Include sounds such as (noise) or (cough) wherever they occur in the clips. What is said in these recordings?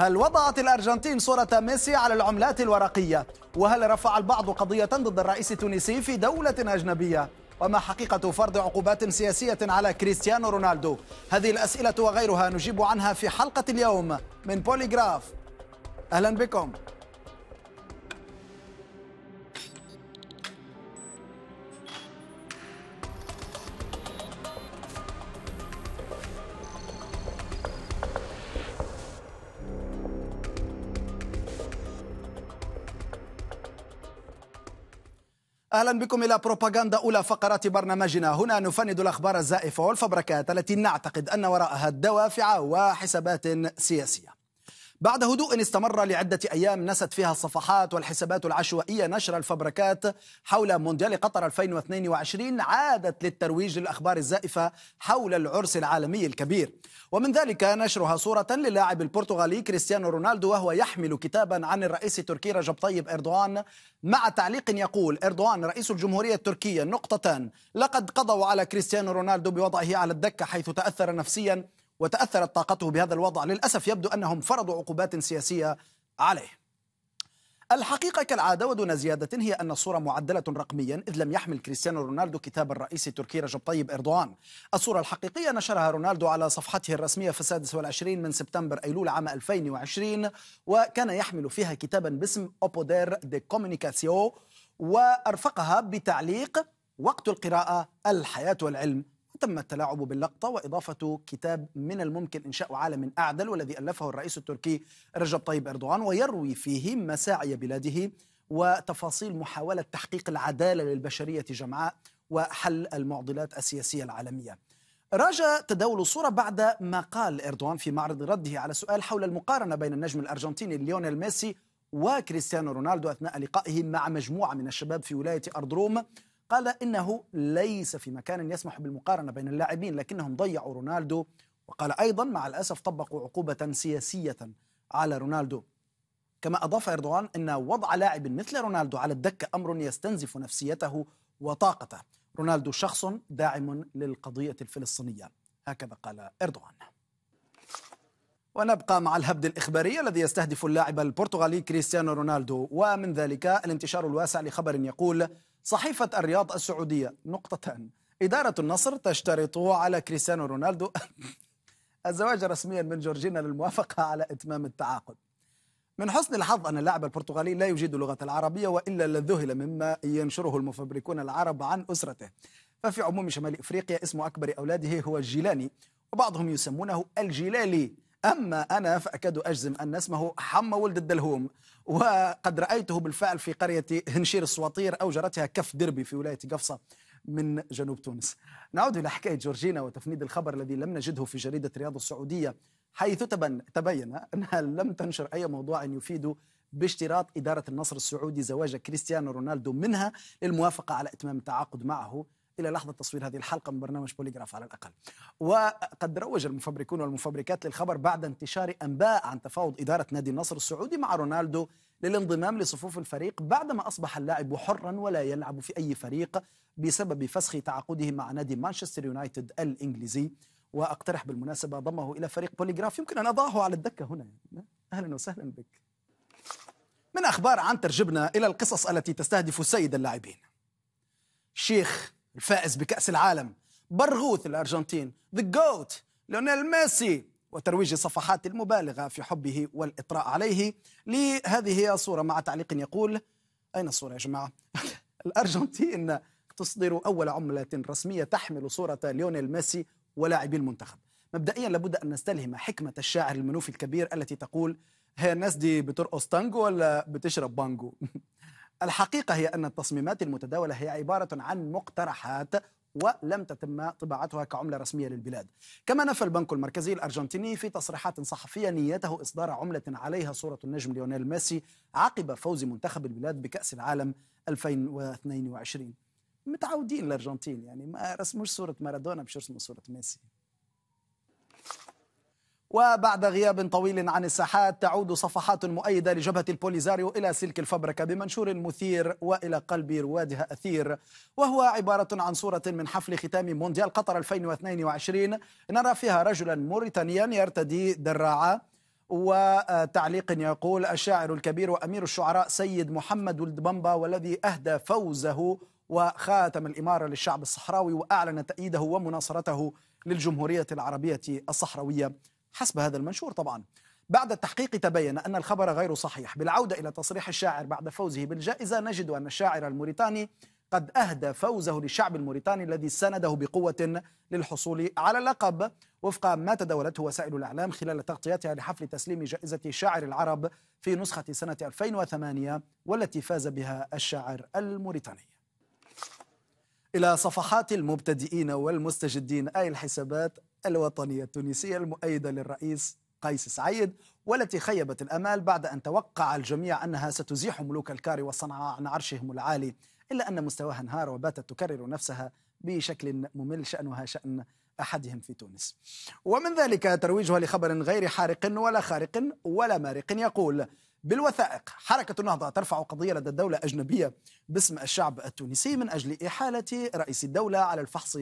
هل وضعت الأرجنتين صورة ميسي على العملات الورقية؟ وهل رفع البعض قضية ضد الرئيس التونسي في دولة أجنبية؟ وما حقيقة فرض عقوبات سياسية على كريستيانو رونالدو؟ هذه الأسئلة وغيرها نجيب عنها في حلقة اليوم من بوليغراف أهلا بكم أهلا بكم إلى بروباغندا أولى فقرات برنامجنا هنا نفند الأخبار الزائفة والفبركات التي نعتقد أن وراءها دوافع وحسابات سياسية بعد هدوء استمر لعدة أيام نست فيها الصفحات والحسابات العشوائية نشر الفبركات حول مونديال قطر 2022 عادت للترويج للأخبار الزائفة حول العرس العالمي الكبير ومن ذلك نشرها صورة للاعب البرتغالي كريستيانو رونالدو وهو يحمل كتابا عن الرئيس التركي رجب طيب إردوان مع تعليق يقول إردوان رئيس الجمهورية التركية نقطتان لقد قضوا على كريستيانو رونالدو بوضعه على الدكة حيث تأثر نفسيا وتأثرت طاقته بهذا الوضع للأسف يبدو أنهم فرضوا عقوبات سياسية عليه الحقيقة كالعادة ودون زيادة هي أن الصورة معدلة رقميا إذ لم يحمل كريستيانو رونالدو كتاب الرئيس التركي رجب طيب اردوغان. الصورة الحقيقية نشرها رونالدو على صفحته الرسمية في السادس والعشرين من سبتمبر أيلول عام 2020 وكان يحمل فيها كتابا باسم أوبودير دي كومينيكاسيو وأرفقها بتعليق وقت القراءة الحياة والعلم تم التلاعب باللقطة وإضافة كتاب من الممكن إنشاء عالم أعدل والذي ألفه الرئيس التركي رجب طيب أردوغان ويروي فيه مساعي بلاده وتفاصيل محاولة تحقيق العدالة للبشرية جمعاء وحل المعضلات السياسية العالمية راجع تداول الصورة بعد ما قال إردوغان في معرض رده على سؤال حول المقارنة بين النجم الأرجنتيني ليونيل ميسي وكريستيانو رونالدو أثناء لقائه مع مجموعة من الشباب في ولاية أردروم قال إنه ليس في مكان يسمح بالمقارنة بين اللاعبين لكنهم ضيعوا رونالدو وقال أيضا مع الأسف طبقوا عقوبة سياسية على رونالدو كما أضاف اردوغان أن وضع لاعب مثل رونالدو على الدكة أمر يستنزف نفسيته وطاقته رونالدو شخص داعم للقضية الفلسطينية هكذا قال اردوغان ونبقى مع الهبد الإخباري الذي يستهدف اللاعب البرتغالي كريستيانو رونالدو ومن ذلك الانتشار الواسع لخبر يقول صحيفة الرياض السعودية نقطتان إدارة النصر تشترط على كريستيانو رونالدو (laughs) الزواج رسميا من جورجينا للموافقة على إتمام التعاقد من حسن الحظ أن اللاعب البرتغالي لا يجيد اللغة العربية وإلا لذهل مما ينشره المفبركون العرب عن أسرته ففي عموم شمال إفريقيا اسم أكبر أولاده هو الجيلاني وبعضهم يسمونه الجيلالي أما أنا فأكاد أجزم أن اسمه حمى ولد الدلهوم وقد رأيته بالفعل في قرية هنشير السواطير أوجرتها كف دربي في ولاية قفصة من جنوب تونس نعود إلى حكاية جورجينا وتفنيد الخبر الذي لم نجده في جريدة رياض السعودية حيث تبين, تبين أنها لم تنشر أي موضوع يفيد باشتراط إدارة النصر السعودي زواج كريستيانو رونالدو منها للموافقة على إتمام التعاقد معه الى لحظه تصوير هذه الحلقه من برنامج بوليغراف على الاقل. وقد روج المفبركون والمفبركات للخبر بعد انتشار انباء عن تفاوض اداره نادي النصر السعودي مع رونالدو للانضمام لصفوف الفريق بعدما اصبح اللاعب حرا ولا يلعب في اي فريق بسبب فسخ تعاقده مع نادي مانشستر يونايتد الانجليزي واقترح بالمناسبه ضمه الى فريق بوليغراف يمكن ان اضعه على الدكه هنا اهلا وسهلا بك. من اخبار عنتر جبنا الى القصص التي تستهدف سيد اللاعبين. شيخ الفائز بكأس العالم برغوث الأرجنتين ذا جوت ليونيل ميسي وترويج صفحات المبالغة في حبه والإطراء عليه لهذه هي صورة مع تعليق يقول أين الصورة يا جماعة؟ (laughs) الأرجنتين تصدر أول عملة رسمية تحمل صورة ليونيل ميسي ولاعبي المنتخب مبدئيا لابد أن نستلهم حكمة الشاعر المنوفي الكبير التي تقول هي الناس دي بترقص تانجو ولا بتشرب بانجو (laughs) الحقيقة هي أن التصميمات المتداولة هي عبارة عن مقترحات ولم تتم طباعتها كعملة رسمية للبلاد كما نفى البنك المركزي الأرجنتيني في تصريحات صحفية نيته إصدار عملة عليها صورة النجم ليونيل ميسي عقب فوز منتخب البلاد بكأس العالم 2022 متعودين الأرجنتين يعني ما رسموش صورة مارادونا مش رسموا صورة ميسي وبعد غياب طويل عن الساحات تعود صفحات مؤيدة لجبهة البوليزاريو إلى سلك الفبركة بمنشور مثير وإلى قلب روادها أثير وهو عبارة عن صورة من حفل ختام مونديال قطر 2022 نرى فيها رجلا موريتانيا يرتدي دراعة وتعليق يقول الشاعر الكبير وأمير الشعراء سيد محمد ولد بمبا والذي أهدى فوزه وخاتم الإمارة للشعب الصحراوي وأعلن تأييده ومناصرته للجمهورية العربية الصحراوية حسب هذا المنشور طبعا بعد التحقيق تبين أن الخبر غير صحيح بالعودة إلى تصريح الشاعر بعد فوزه بالجائزة نجد أن الشاعر الموريتاني قد أهدى فوزه للشعب الموريتاني الذي سنده بقوة للحصول على اللقب وفق ما تداولته وسائل الإعلام خلال تغطيتها لحفل تسليم جائزة شاعر العرب في نسخة سنة 2008 والتي فاز بها الشاعر الموريتاني إلى صفحات المبتدئين والمستجدين أي الحسابات الوطنية التونسية المؤيدة للرئيس قيس سعيد والتي خيبت الأمال بعد أن توقع الجميع أنها ستزيح ملوك الكار وصنعاء عن عرشهم العالي إلا أن مستواها انهار وباتت تكرر نفسها بشكل ممل شأنها شأن أحدهم في تونس ومن ذلك ترويجها لخبر غير حارق ولا خارق ولا مارق يقول بالوثائق حركة النهضة ترفع قضية لدى الدولة أجنبية باسم الشعب التونسي من أجل إحالة رئيس الدولة على الفحص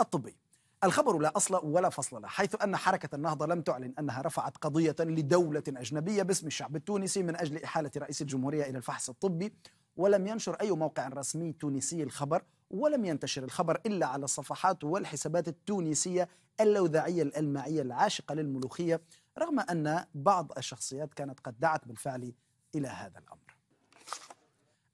الطبي الخبر لا أصل ولا فصل له حيث أن حركة النهضة لم تعلن أنها رفعت قضية لدولة أجنبية باسم الشعب التونسي من أجل إحالة رئيس الجمهورية إلى الفحص الطبي ولم ينشر أي موقع رسمي تونسي الخبر ولم ينتشر الخبر إلا على الصفحات والحسابات التونسية اللوذعية الألماعية العاشقة للملوخية رغم أن بعض الشخصيات كانت قد دعت بالفعل إلى هذا الأمر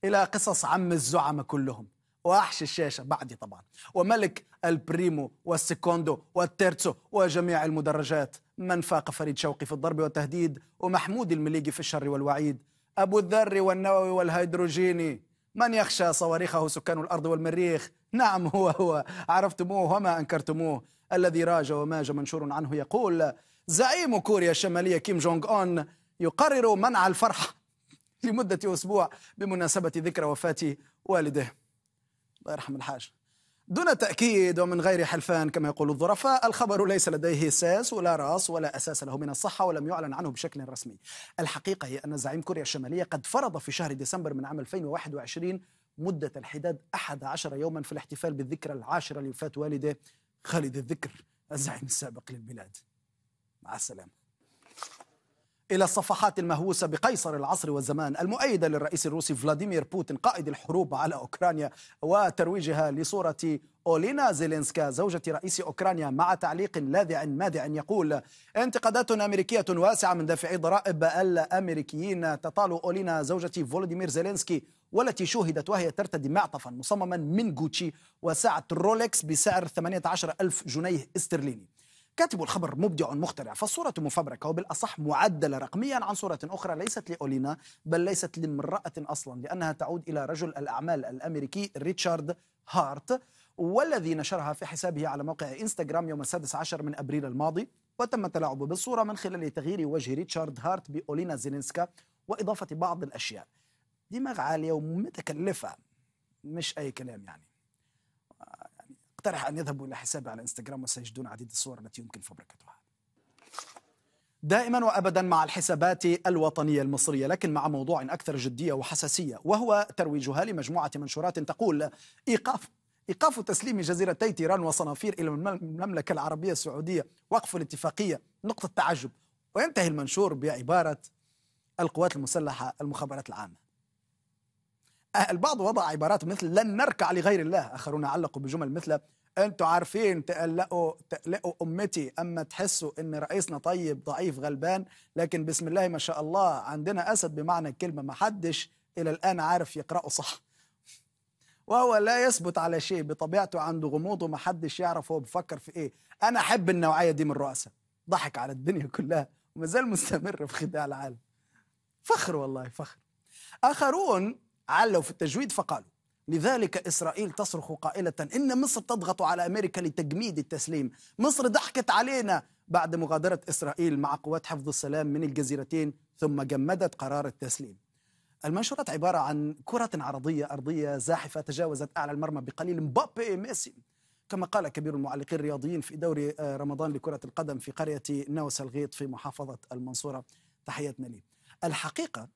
إلى قصص عم الزعم كلهم وأحش الشاشة بعدي طبعا وملك البريمو والسكوندو والتيرتسو وجميع المدرجات من فاق فريد شوقي في الضرب والتهديد ومحمود المليجي في الشر والوعيد أبو الذر والنووي والهيدروجيني من يخشى صواريخه سكان الأرض والمريخ نعم هو هو عرفتموه وما أنكرتموه الذي راج وماج منشور عنه يقول زعيم كوريا الشمالية كيم جونغ أون يقرر منع الفرح (laughs) لمدة أسبوع بمناسبة ذكرى وفاة والده الله يرحم الحاج دون تأكيد ومن غير حلفان كما يقول الظرفاء الخبر ليس لديه ساس ولا رأس ولا أساس له من الصحة ولم يعلن عنه بشكل رسمي الحقيقة هي أن زعيم كوريا الشمالية قد فرض في شهر ديسمبر من عام 2021 مدة الحداد 11 يوما في الاحتفال بالذكرى العاشرة لوفاة والده خالد الذكر الزعيم السابق للبلاد مع السلامة إلى الصفحات المهووسة بقيصر العصر والزمان المؤيدة للرئيس الروسي فلاديمير بوتين قائد الحروب على أوكرانيا وترويجها لصورة أولينا زيلينسكا زوجة رئيس أوكرانيا مع تعليق لاذع مادع يقول انتقادات أمريكية واسعة من دافعي ضرائب الأمريكيين تطال أولينا زوجة فولوديمير زيلينسكي والتي شوهدت وهي ترتدي معطفا مصمما من غوتشي وساعة رولكس بسعر 18 ألف جنيه استرليني كاتب الخبر مبدع مخترع فالصورة مفبركة وبالأصح معدلة رقميا عن صورة أخرى ليست لأولينا بل ليست لامرأة أصلا لأنها تعود إلى رجل الأعمال الأمريكي ريتشارد هارت والذي نشرها في حسابه على موقع إنستغرام يوم السادس عشر من أبريل الماضي وتم التلاعب بالصورة من خلال تغيير وجه ريتشارد هارت بأولينا زيلينسكا وإضافة بعض الأشياء دماغ عالية ومتكلفة مش أي كلام يعني أقترح أن يذهبوا إلى حسابي على إنستغرام وسيجدون عديد الصور التي يمكن فبركتها دائما وابدا مع الحسابات الوطنيه المصريه لكن مع موضوع اكثر جديه وحساسيه وهو ترويجها لمجموعه منشورات تقول ايقاف ايقاف تسليم جزيرتي تيران وصنافير الى المملكه العربيه السعوديه وقف الاتفاقيه نقطه تعجب وينتهي المنشور بعباره القوات المسلحه المخابرات العامه البعض وضع عبارات مثل لن نركع لغير الله آخرون علقوا بجمل مثل انتوا عارفين تقلقوا تقلقوا امتي اما تحسوا ان رئيسنا طيب ضعيف غلبان لكن بسم الله ما شاء الله عندنا اسد بمعنى الكلمه ما حدش الى الان عارف يقراه صح وهو لا يثبت على شيء بطبيعته عنده غموض وما حدش يعرف هو بيفكر في ايه انا احب النوعيه دي من الرؤساء ضحك على الدنيا كلها وما زال مستمر في خداع العالم فخر والله فخر اخرون علوا في التجويد فقالوا لذلك إسرائيل تصرخ قائلة إن مصر تضغط على أمريكا لتجميد التسليم مصر ضحكت علينا بعد مغادرة إسرائيل مع قوات حفظ السلام من الجزيرتين ثم جمدت قرار التسليم المنشورات عبارة عن كرة عرضية أرضية زاحفة تجاوزت أعلى المرمى بقليل مبابي ميسي كما قال كبير المعلقين الرياضيين في دوري آه، رمضان لكرة القدم في قرية ناوس الغيط في محافظة المنصورة تحياتنا لي الحقيقة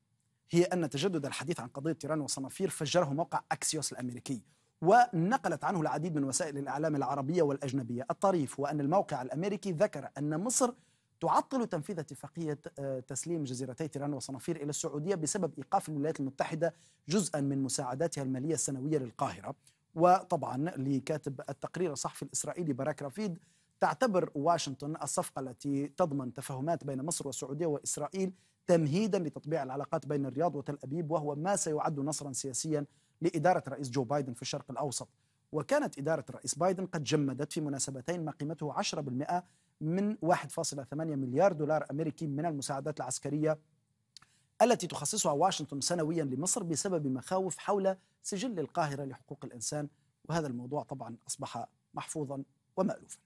هي أن تجدد الحديث عن قضية تيران وصنافير فجره موقع أكسيوس الأمريكي ونقلت عنه العديد من وسائل الإعلام العربية والأجنبية الطريف وأن الموقع الأمريكي ذكر أن مصر تعطل تنفيذ اتفاقية آه، تسليم جزيرتي تيران وصنافير إلى السعودية بسبب إيقاف الولايات المتحدة جزءا من مساعداتها المالية السنوية للقاهرة وطبعا لكاتب التقرير الصحفي الإسرائيلي باراك رفيد تعتبر واشنطن الصفقة التي تضمن تفاهمات بين مصر والسعودية وإسرائيل تمهيدا لتطبيع العلاقات بين الرياض وتل أبيب وهو ما سيعد نصرا سياسيا لإدارة رئيس جو بايدن في الشرق الأوسط وكانت إدارة الرئيس بايدن قد جمدت في مناسبتين ما قيمته 10% من 1.8 مليار دولار أمريكي من المساعدات العسكرية التي تخصصها واشنطن سنويا لمصر بسبب مخاوف حول سجل القاهرة لحقوق الإنسان وهذا الموضوع طبعا أصبح محفوظا ومألوفا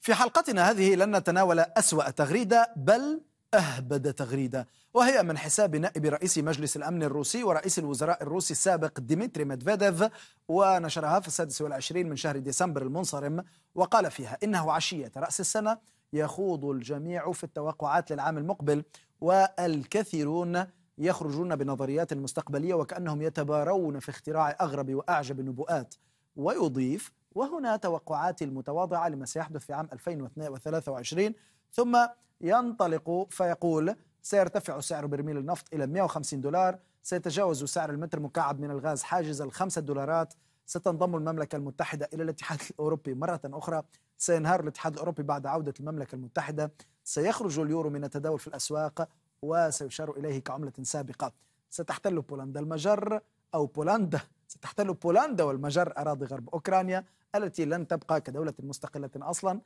في حلقتنا هذه لن نتناول أسوأ تغريدة بل أهبد تغريدة وهي من حساب نائب رئيس مجلس الأمن الروسي ورئيس الوزراء الروسي السابق ديمتري ميدفيديف ونشرها في السادس والعشرين من شهر ديسمبر المنصرم وقال فيها إنه عشية رأس السنة يخوض الجميع في التوقعات للعام المقبل والكثيرون يخرجون بنظريات مستقبلية وكأنهم يتبارون في اختراع أغرب وأعجب النبوءات ويضيف وهنا توقعاتي المتواضعة لما سيحدث في عام 2023 ثم ينطلق فيقول سيرتفع سعر برميل النفط إلى 150 دولار سيتجاوز سعر المتر مكعب من الغاز حاجز الخمسة دولارات ستنضم المملكة المتحدة إلى الاتحاد الأوروبي مرة أخرى سينهار الاتحاد الأوروبي بعد عودة المملكة المتحدة سيخرج اليورو من التداول في الأسواق وسيشار إليه كعملة سابقة ستحتل بولندا المجر أو بولندا ستحتل بولندا والمجر أراضي غرب أوكرانيا التي لن تبقى كدولة مستقلة أصلا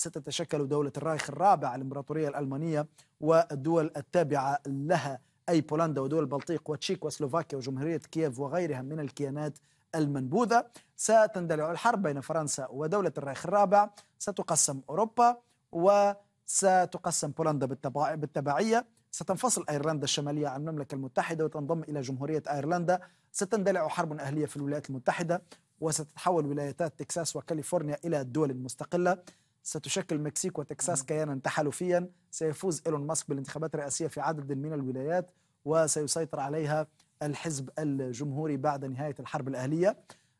ستتشكل دولة الرايخ الرابع الإمبراطورية الألمانية والدول التابعة لها أي بولندا ودول البلطيق وتشيك وسلوفاكيا وجمهورية كييف وغيرها من الكيانات المنبوذة ستندلع الحرب بين فرنسا ودولة الرايخ الرابع ستقسم أوروبا وستقسم بولندا بالتبعية ستنفصل أيرلندا الشمالية عن المملكة المتحدة وتنضم إلى جمهورية أيرلندا ستندلع حرب أهلية في الولايات المتحدة وستتحول ولايات تكساس وكاليفورنيا إلى دول مستقلة ستشكل المكسيك وتكساس كيانا تحالفيا سيفوز إيلون ماسك بالانتخابات الرئاسية في عدد من الولايات وسيسيطر عليها الحزب الجمهوري بعد نهاية الحرب الأهلية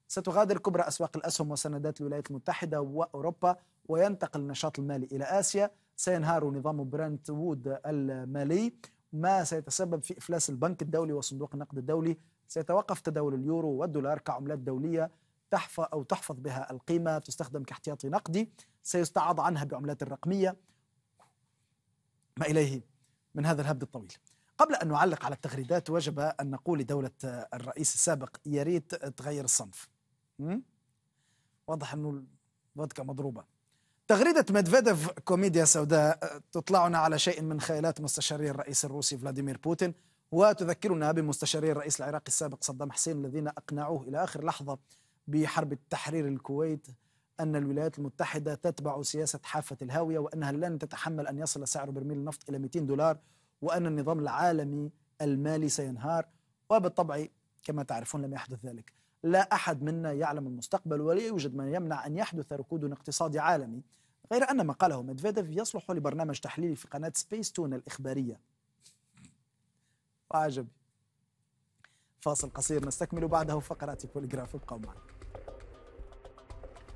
ستغادر كبرى أسواق الأسهم وسندات الولايات المتحدة وأوروبا وينتقل النشاط المالي إلى آسيا سينهار نظام برنت وود المالي ما سيتسبب في إفلاس البنك الدولي وصندوق النقد الدولي سيتوقف تداول اليورو والدولار كعملات دولية تحفظ أو تحفظ بها القيمة تستخدم كاحتياطي نقدي سيستعاض عنها بعملات الرقمية ما إليه من هذا الهبد الطويل قبل أن نعلق على التغريدات وجب أن نقول لدولة الرئيس السابق يا ريت تغير الصنف واضح أنه الفودكا مضروبة تغريدة ميدفيديف كوميديا سوداء تطلعنا على شيء من خيالات مستشاري الرئيس الروسي فلاديمير بوتين وتذكرنا بمستشاري الرئيس العراقي السابق صدام حسين الذين أقنعوه إلى آخر لحظة بحرب التحرير الكويت أن الولايات المتحدة تتبع سياسة حافة الهاوية وأنها لن تتحمل أن يصل سعر برميل النفط إلى 200 دولار وأن النظام العالمي المالي سينهار وبالطبع كما تعرفون لم يحدث ذلك لا أحد منا يعلم المستقبل ولا يوجد من يمنع أن يحدث ركود اقتصادي عالمي غير أن ما قاله ميدفيديف يصلح لبرنامج تحليلي في قناة سبيس تون الإخبارية وعجب فاصل قصير نستكمل بعده فقرات بوليغراف ابقوا معنا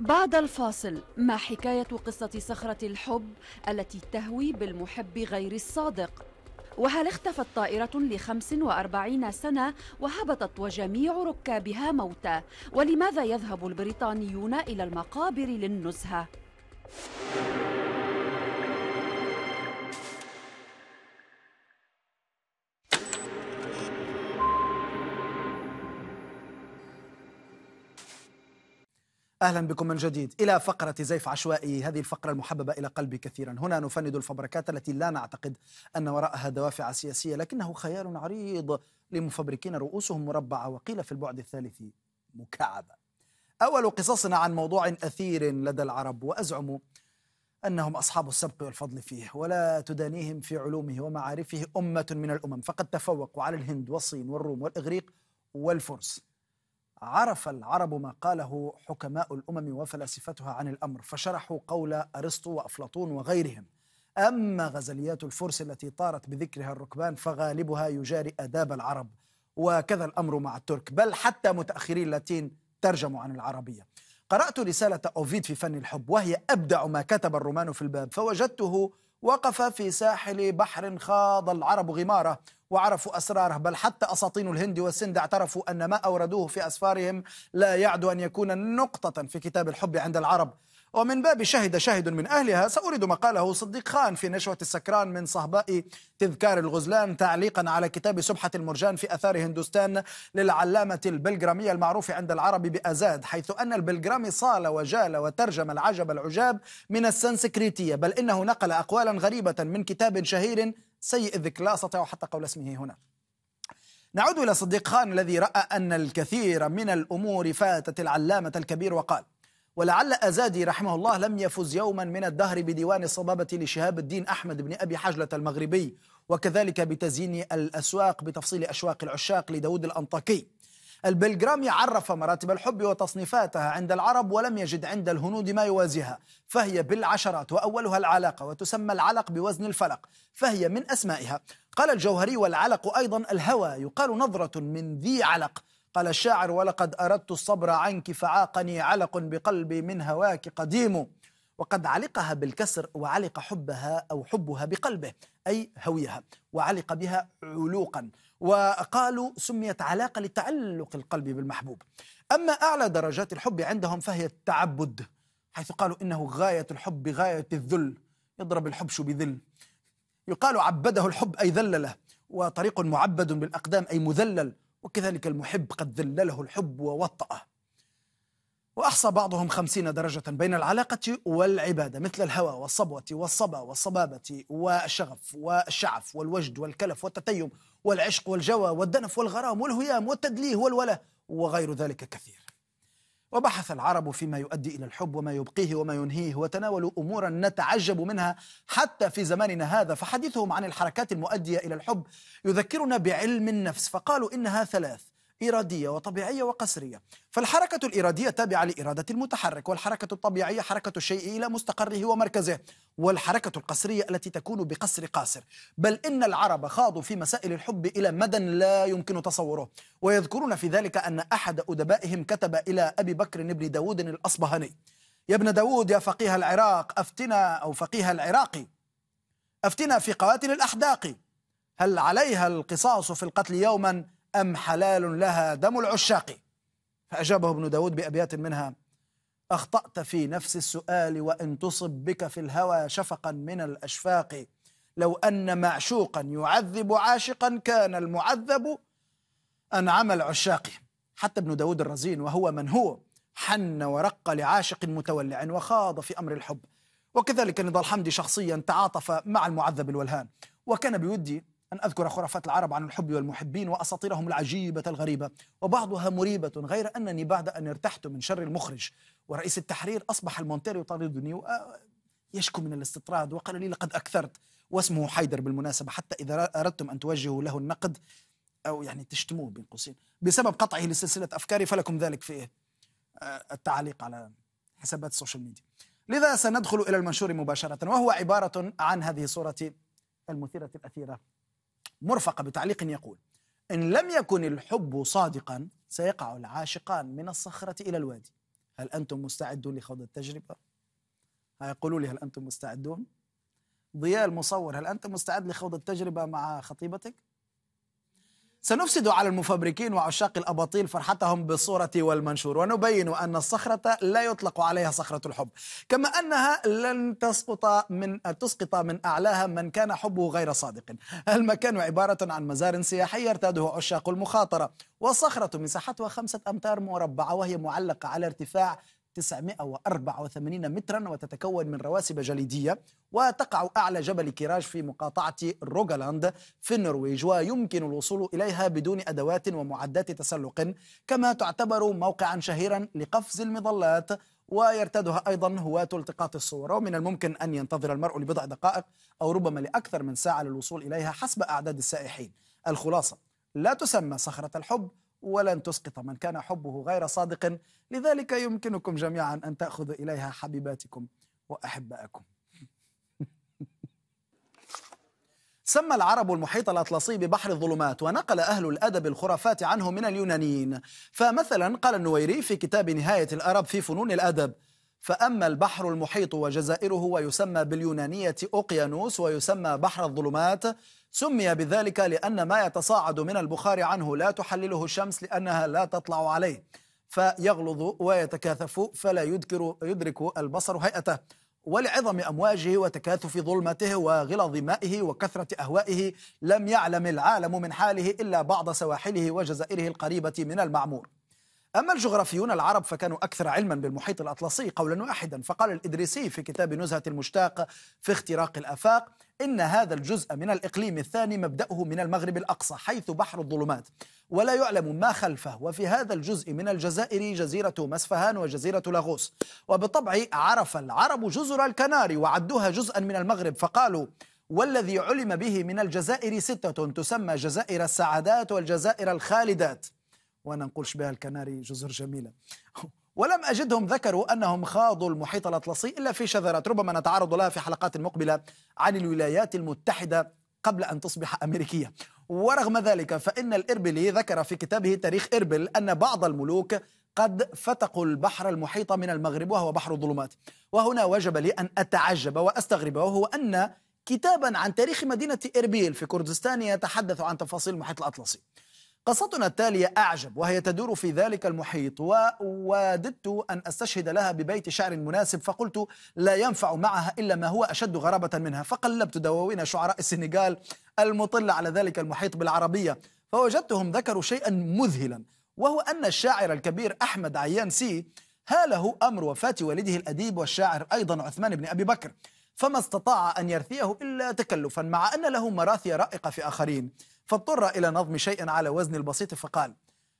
بعد الفاصل ما حكاية قصة صخرة الحب التي تهوي بالمحب غير الصادق وهل اختفت طائرة لخمس وأربعين سنة وهبطت وجميع ركابها موتى ولماذا يذهب البريطانيون إلى المقابر للنزهة؟ اهلا بكم من جديد الى فقره زيف عشوائي هذه الفقره المحببه الى قلبي كثيرا هنا نفند الفبركات التي لا نعتقد ان وراءها دوافع سياسيه لكنه خيال عريض لمفبركين رؤوسهم مربعه وقيل في البعد الثالث مكعبه اول قصصنا عن موضوع اثير لدى العرب وازعم انهم اصحاب السبق والفضل فيه ولا تدانيهم في علومه ومعارفه امه من الامم فقد تفوقوا على الهند والصين والروم والاغريق والفرس عرف العرب ما قاله حكماء الامم وفلاسفتها عن الامر فشرحوا قول ارسطو وافلاطون وغيرهم اما غزليات الفرس التي طارت بذكرها الركبان فغالبها يجاري اداب العرب وكذا الامر مع الترك بل حتى متاخري اللاتين ترجموا عن العربيه قرات رساله اوفيد في فن الحب وهي ابدع ما كتب الرومان في الباب فوجدته وقف في ساحل بحر خاض العرب غماره وعرفوا أسراره بل حتى أساطين الهند والسند اعترفوا أن ما أوردوه في أسفارهم لا يعد أن يكون نقطة في كتاب الحب عند العرب ومن باب شهد شاهد من أهلها سأريد مقاله صديق خان في نشوة السكران من صهباء تذكار الغزلان تعليقا على كتاب سبحة المرجان في أثار هندوستان للعلامة البلغرامية المعروف عند العرب بأزاد حيث أن البلجرامي صال وجال وترجم العجب العجاب من السنسكريتية بل إنه نقل أقوالا غريبة من كتاب شهير سيء الذكر لا أستطيع حتى قول اسمه هنا نعود إلى صديق خان الذي رأى أن الكثير من الأمور فاتت العلامة الكبير وقال ولعل أزادي رحمه الله لم يفز يوما من الدهر بديوان الصبابة لشهاب الدين أحمد بن أبي حجلة المغربي وكذلك بتزيين الأسواق بتفصيل أشواق العشاق لداود الأنطاكي البلغرامي عرف مراتب الحب وتصنيفاتها عند العرب ولم يجد عند الهنود ما يوازيها فهي بالعشرات وأولها العلاقة وتسمى العلق بوزن الفلق فهي من أسمائها قال الجوهري والعلق أيضا الهوى يقال نظرة من ذي علق قال الشاعر ولقد أردت الصبر عنك فعاقني علق بقلبي من هواك قديم وقد علقها بالكسر وعلق حبها أو حبها بقلبه أي هويها وعلق بها علوقا وقالوا سميت علاقة لتعلق القلب بالمحبوب أما أعلى درجات الحب عندهم فهي التعبد حيث قالوا إنه غاية الحب غاية الذل يضرب الحب شو بذل يقال عبده الحب أي ذلله وطريق معبد بالأقدام أي مذلل وكذلك المحب قد ذلله الحب ووطأه وأحصى بعضهم خمسين درجة بين العلاقة والعبادة مثل الهوى والصبوة والصبا والصبابة والشغف والشعف والوجد والكلف والتتيم والعشق والجوى والدنف والغرام والهيام والتدليه والوله وغير ذلك كثير وبحث العرب فيما يؤدي إلى الحب وما يبقيه وما ينهيه وتناولوا أمورا نتعجب منها حتى في زماننا هذا فحديثهم عن الحركات المؤدية إلى الحب يذكرنا بعلم النفس فقالوا إنها ثلاث إرادية وطبيعية وقسرية فالحركة الإرادية تابعة لإرادة المتحرك والحركة الطبيعية حركة الشيء إلى مستقره ومركزه والحركة القسرية التي تكون بقسر قاصر بل إن العرب خاضوا في مسائل الحب إلى مدى لا يمكن تصوره ويذكرون في ذلك أن أحد أدبائهم كتب إلى أبي بكر بن داود الأصبهاني يا ابن داود يا فقيه العراق أفتنا أو فقيه العراقي أفتنا في قواتل الأحداق هل عليها القصاص في القتل يوما أم حلال لها دم العشاق فأجابه ابن داود بأبيات منها أخطأت في نفس السؤال وإن تصب بك في الهوى شفقا من الأشفاق لو أن معشوقا يعذب عاشقا كان المعذب أنعم العشاق حتى ابن داود الرزين وهو من هو حن ورق لعاشق متولع وخاض في أمر الحب وكذلك نضال حمدي شخصيا تعاطف مع المعذب الولهان وكان بودي أن أذكر خرافات العرب عن الحب والمحبين وأساطيرهم العجيبة الغريبة وبعضها مريبة غير أنني بعد أن ارتحت من شر المخرج ورئيس التحرير أصبح المونتير يطاردني يشكو من الاستطراد وقال لي لقد أكثرت واسمه حيدر بالمناسبة حتى إذا أردتم أن توجهوا له النقد أو يعني تشتموه بين قوسين بسبب قطعه لسلسلة أفكاري فلكم ذلك في إيه؟ آه، التعليق على حسابات السوشيال ميديا لذا سندخل إلى المنشور مباشرة وهو عبارة عن هذه الصورة المثيرة الأثيرة مرفقة بتعليق يقول إن لم يكن الحب صادقا سيقع العاشقان من الصخرة إلى الوادي هل أنتم مستعدون لخوض التجربة؟ يقولوا لي هل أنتم مستعدون؟ ضياء المصور هل أنت مستعد لخوض التجربة مع خطيبتك؟ سنفسد على المفبركين وعشاق الأباطيل فرحتهم بالصورة والمنشور ونبين أن الصخرة لا يطلق عليها صخرة الحب كما أنها لن تسقط من تسقط من أعلاها من كان حبه غير صادق المكان عبارة عن مزار سياحي يرتاده عشاق المخاطرة والصخرة مساحتها خمسة أمتار مربعة وهي معلقة على ارتفاع 984 مترا وتتكون من رواسب جليدية وتقع أعلى جبل كيراج في مقاطعة روغالاند في النرويج ويمكن الوصول إليها بدون أدوات ومعدات تسلق كما تعتبر موقعا شهيرا لقفز المظلات ويرتادها أيضا هواة التقاط الصور ومن الممكن أن ينتظر المرء لبضع دقائق أو ربما لأكثر من ساعة للوصول إليها حسب أعداد السائحين الخلاصة لا تسمى صخرة الحب ولن تسقط من كان حبه غير صادق لذلك يمكنكم جميعا أن تأخذوا إليها حبيباتكم وأحبائكم (laughs) سمى العرب المحيط الأطلسي ببحر الظلمات ونقل أهل الأدب الخرافات عنه من اليونانيين فمثلا قال النويري في كتاب نهاية الأرب في فنون الأدب فأما البحر المحيط وجزائره ويسمى باليونانية أوقيانوس ويسمى بحر الظلمات سمي بذلك لأن ما يتصاعد من البخار عنه لا تحلله الشمس لأنها لا تطلع عليه فيغلظ ويتكاثف فلا يدكر يدرك البصر هيئته ولعظم أمواجه وتكاثف ظلمته وغلظ مائه وكثرة أهوائه لم يعلم العالم من حاله إلا بعض سواحله وجزائره القريبة من المعمور أما الجغرافيون العرب فكانوا أكثر علما بالمحيط الأطلسي قولا واحدا فقال الإدريسي في كتاب نزهة المشتاق في اختراق الآفاق إن هذا الجزء من الإقليم الثاني مبدأه من المغرب الأقصى حيث بحر الظلمات ولا يعلم ما خلفه وفي هذا الجزء من الجزائر جزيرة مسفهان وجزيرة لاغوس وبالطبع عرف العرب جزر الكناري وعدوها جزءا من المغرب فقالوا والذي علم به من الجزائر ستة تسمى جزائر السعادات والجزائر الخالدات وانا نقول شبه الكناري جزر جميله (laughs) ولم أجدهم ذكروا أنهم خاضوا المحيط الأطلسي إلا في شذرات ربما نتعرض لها في حلقات مقبلة عن الولايات المتحدة قبل أن تصبح أمريكية ورغم ذلك فإن الإربلي ذكر في كتابه تاريخ إربل أن بعض الملوك قد فتقوا البحر المحيط من المغرب وهو بحر الظلمات وهنا وجب لي أن أتعجب وأستغرب وهو أن كتابا عن تاريخ مدينة إربيل في كردستان يتحدث عن تفاصيل المحيط الأطلسي قصتنا التالية أعجب وهي تدور في ذلك المحيط ووددت أن أستشهد لها ببيت شعر مناسب فقلت لا ينفع معها إلا ما هو أشد غرابة منها فقلبت دواوين شعراء السنغال المطلة على ذلك المحيط بالعربية فوجدتهم ذكروا شيئا مذهلا وهو أن الشاعر الكبير أحمد عيان سي هاله أمر وفاة والده الأديب والشاعر أيضا عثمان بن أبي بكر فما استطاع أن يرثيه إلا تكلفا مع أن له مراثي رائقة في آخرين فاضطر إلى نظم شيء على وزن البسيط فقال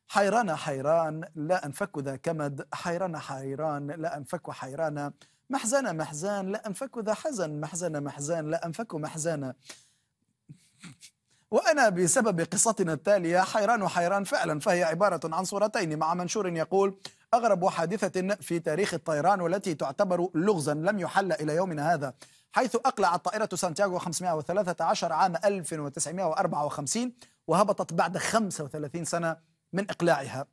حيران حيران لا أنفك ذا كمد حيران حيران لا أنفك حيران محزن محزان لا أنفك ذا حزن محزن محزان لا أنفك محزانا (laughs) وأنا بسبب قصتنا التالية حيران حيران فعلا فهي عبارة عن صورتين مع منشور يقول أغرب حادثة في تاريخ الطيران والتي تعتبر لغزا لم يحل إلى يومنا هذا حيث أقلعت طائرة سانتياغو 513 عام 1954 وهبطت بعد 35 سنة من إقلاعها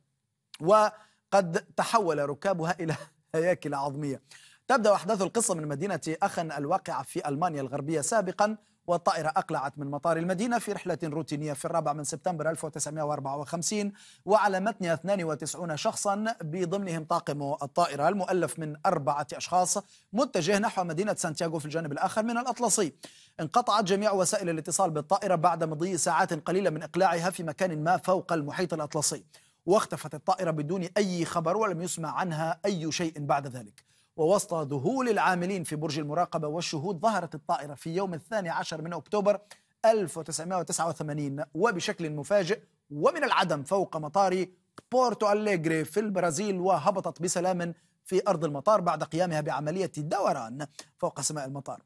وقد تحول ركابها إلى (laughs) هياكل عظمية تبدأ أحداث القصة من مدينة أخن الواقعة في ألمانيا الغربية سابقا والطائرة أقلعت من مطار المدينة في رحلة روتينية في الرابع من سبتمبر 1954 وعلى متنها 92 شخصا بضمنهم طاقم الطائرة المؤلف من أربعة أشخاص متجه نحو مدينة سانتياغو في الجانب الآخر من الأطلسي انقطعت جميع وسائل الاتصال بالطائرة بعد مضي ساعات قليلة من إقلاعها في مكان ما فوق المحيط الأطلسي واختفت الطائرة بدون أي خبر ولم يسمع عنها أي شيء بعد ذلك ووسط ذهول العاملين في برج المراقبة والشهود ظهرت الطائرة في يوم الثاني عشر من أكتوبر 1989 وبشكل مفاجئ ومن العدم فوق مطار بورتو أليغري في البرازيل وهبطت بسلام في أرض المطار بعد قيامها بعملية دوران فوق سماء المطار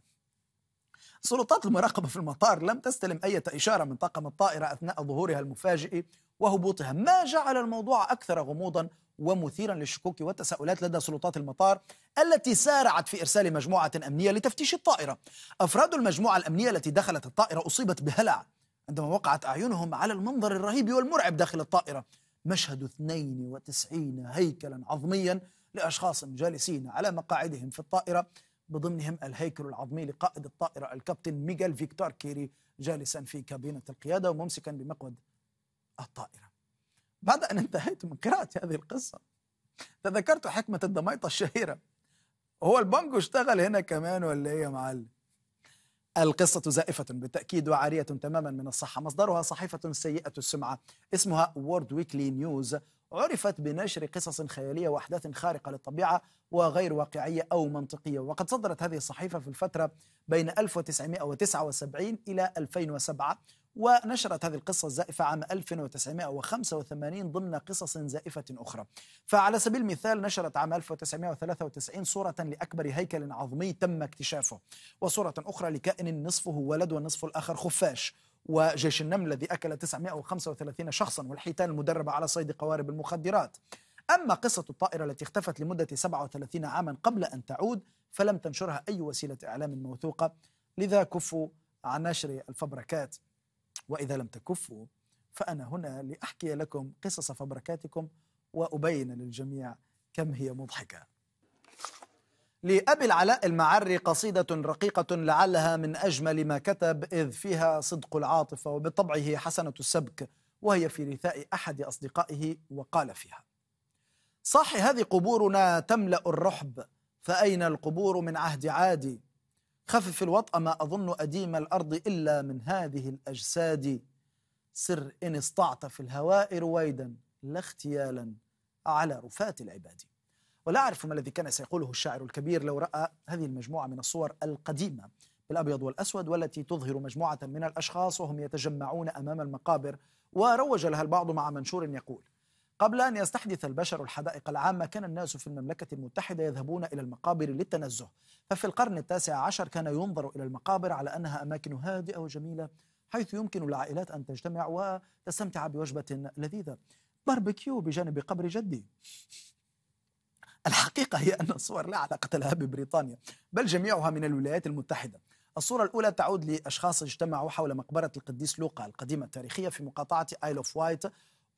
سلطات المراقبة في المطار لم تستلم أي إشارة من طاقم الطائرة أثناء ظهورها المفاجئ وهبوطها ما جعل الموضوع أكثر غموضا ومثيرا للشكوك والتساؤلات لدى سلطات المطار التي سارعت في ارسال مجموعه امنيه لتفتيش الطائره. افراد المجموعه الامنيه التي دخلت الطائره اصيبت بهلع عندما وقعت اعينهم على المنظر الرهيب والمرعب داخل الطائره. مشهد 92 هيكلا عظميا لاشخاص جالسين على مقاعدهم في الطائره بضمنهم الهيكل العظمي لقائد الطائره الكابتن ميغال فيكتور كيري جالسا في كابينه القياده وممسكا بمقود الطائرة بعد أن انتهيت من قراءة هذه القصة تذكرت حكمة الدميطة الشهيرة هو البانجو اشتغل هنا كمان ولا ايه يا معلم القصة زائفة بالتأكيد وعارية تماما من الصحة مصدرها صحيفة سيئة السمعة اسمها وورد ويكلي نيوز عرفت بنشر قصص خيالية وأحداث خارقة للطبيعة وغير واقعية أو منطقية وقد صدرت هذه الصحيفة في الفترة بين 1979 إلى 2007 ونشرت هذه القصة الزائفة عام 1985 ضمن قصص زائفة أخرى فعلى سبيل المثال نشرت عام 1993 صورة لأكبر هيكل عظمي تم اكتشافه وصورة أخرى لكائن نصفه ولد والنصف الآخر خفاش وجيش النمل الذي أكل 935 شخصا والحيتان المدربة على صيد قوارب المخدرات أما قصة الطائرة التي اختفت لمدة 37 عاما قبل أن تعود فلم تنشرها أي وسيلة إعلام موثوقة لذا كفوا عن نشر الفبركات وإذا لم تكفوا فأنا هنا لأحكي لكم قصص فبركاتكم وأبين للجميع كم هي مضحكة لأبي العلاء المعري قصيدة رقيقة لعلها من أجمل ما كتب إذ فيها صدق العاطفة وبالطبع هي حسنة السبك وهي في رثاء أحد أصدقائه وقال فيها صاح هذه قبورنا تملأ الرحب فأين القبور من عهد عادي خفف الوطأ ما أظن أديم الأرض إلا من هذه الأجساد سر إن استعط في الهواء رويدا لا اختيالا على رفات العباد ولا أعرف ما الذي كان سيقوله الشاعر الكبير لو رأى هذه المجموعة من الصور القديمة بالأبيض والأسود والتي تظهر مجموعة من الأشخاص وهم يتجمعون أمام المقابر وروج لها البعض مع منشور يقول قبل أن يستحدث البشر الحدائق العامة كان الناس في المملكة المتحدة يذهبون إلى المقابر للتنزه ففي القرن التاسع عشر كان ينظر إلى المقابر على أنها أماكن هادئة وجميلة حيث يمكن العائلات أن تجتمع وتستمتع بوجبة لذيذة باربيكيو بجانب قبر جدي الحقيقة هي أن الصور لا علاقة لها ببريطانيا بل جميعها من الولايات المتحدة الصورة الأولى تعود لأشخاص اجتمعوا حول مقبرة القديس لوقا القديمة التاريخية في مقاطعة آيل أوف وايت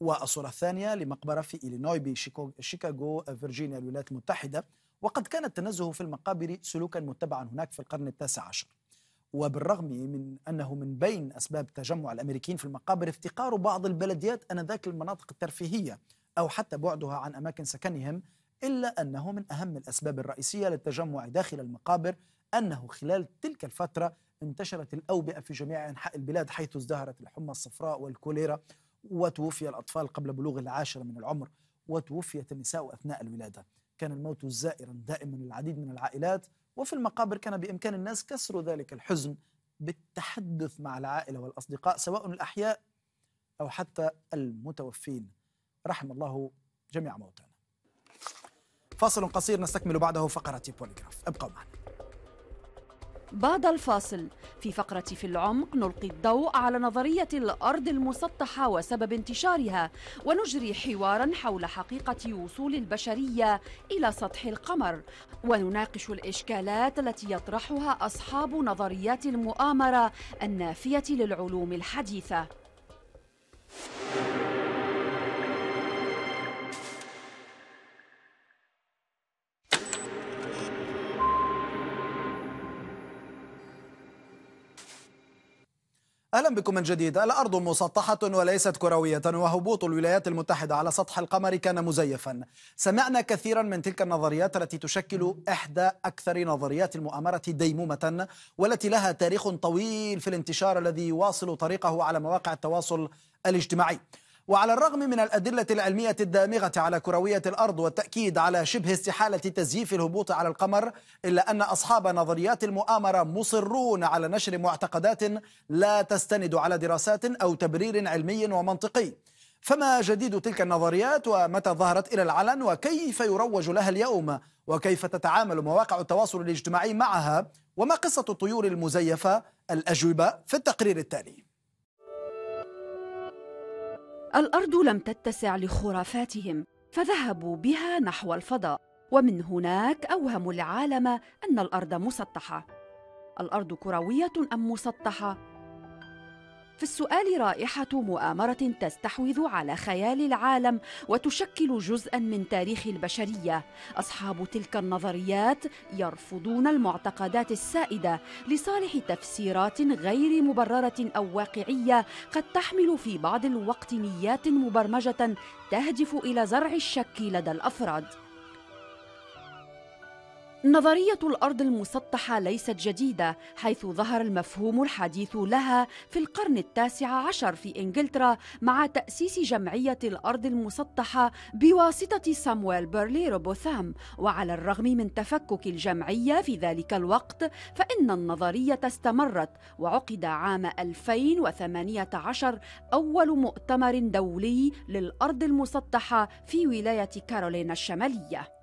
والصورة الثانية لمقبرة في إلينوي بشيكاغو فيرجينيا الولايات المتحدة وقد كان التنزه في المقابر سلوكا متبعا هناك في القرن التاسع عشر وبالرغم من أنه من بين أسباب تجمع الأمريكيين في المقابر افتقار بعض البلديات أنذاك المناطق الترفيهية أو حتى بعدها عن أماكن سكنهم إلا أنه من أهم الأسباب الرئيسية للتجمع داخل المقابر أنه خلال تلك الفترة انتشرت الأوبئة في جميع أنحاء البلاد حيث ازدهرت الحمى الصفراء والكوليرا وتوفي الأطفال قبل بلوغ العاشرة من العمر وتوفيت النساء أثناء الولادة كان الموت زائرا دائما للعديد من العائلات وفي المقابر كان بإمكان الناس كسر ذلك الحزن بالتحدث مع العائلة والأصدقاء سواء الأحياء أو حتى المتوفين رحم الله جميع موتانا فاصل قصير نستكمل بعده فقرة بوليغراف ابقوا معنا بعد الفاصل في فقرة في العمق نلقي الضوء على نظرية الأرض المسطحة وسبب انتشارها ونجري حوارا حول حقيقة وصول البشرية إلى سطح القمر ونناقش الإشكالات التي يطرحها أصحاب نظريات المؤامرة النافية للعلوم الحديثة أهلا بكم من جديد الأرض مسطحة وليست كروية وهبوط الولايات المتحدة على سطح القمر كان مزيفا سمعنا كثيرا من تلك النظريات التي تشكل إحدى أكثر نظريات المؤامرة ديمومة والتي لها تاريخ طويل في الانتشار الذي يواصل طريقه على مواقع التواصل الاجتماعي وعلى الرغم من الأدلة العلمية الدامغة على كروية الأرض والتأكيد على شبه استحالة تزييف الهبوط على القمر إلا أن أصحاب نظريات المؤامرة مصرون على نشر معتقدات لا تستند على دراسات أو تبرير علمي ومنطقي فما جديد تلك النظريات ومتى ظهرت إلى العلن وكيف يروج لها اليوم وكيف تتعامل مواقع التواصل الاجتماعي معها وما قصة الطيور المزيفة الأجوبة في التقرير التالي الارض لم تتسع لخرافاتهم فذهبوا بها نحو الفضاء ومن هناك اوهموا العالم ان الارض مسطحه الارض كرويه ام مسطحه في السؤال رائحة مؤامرة تستحوذ على خيال العالم وتشكل جزءا من تاريخ البشرية. أصحاب تلك النظريات يرفضون المعتقدات السائدة لصالح تفسيرات غير مبررة أو واقعية قد تحمل في بعض الوقت نيات مبرمجة تهدف إلى زرع الشك لدى الأفراد. نظرية الأرض المسطحة ليست جديدة حيث ظهر المفهوم الحديث لها في القرن التاسع عشر في إنجلترا مع تأسيس جمعية الأرض المسطحة بواسطة سامويل بيرلي روبوثام وعلى الرغم من تفكك الجمعية في ذلك الوقت فإن النظرية استمرت وعقد عام 2018 أول مؤتمر دولي للأرض المسطحة في ولاية كارولينا الشمالية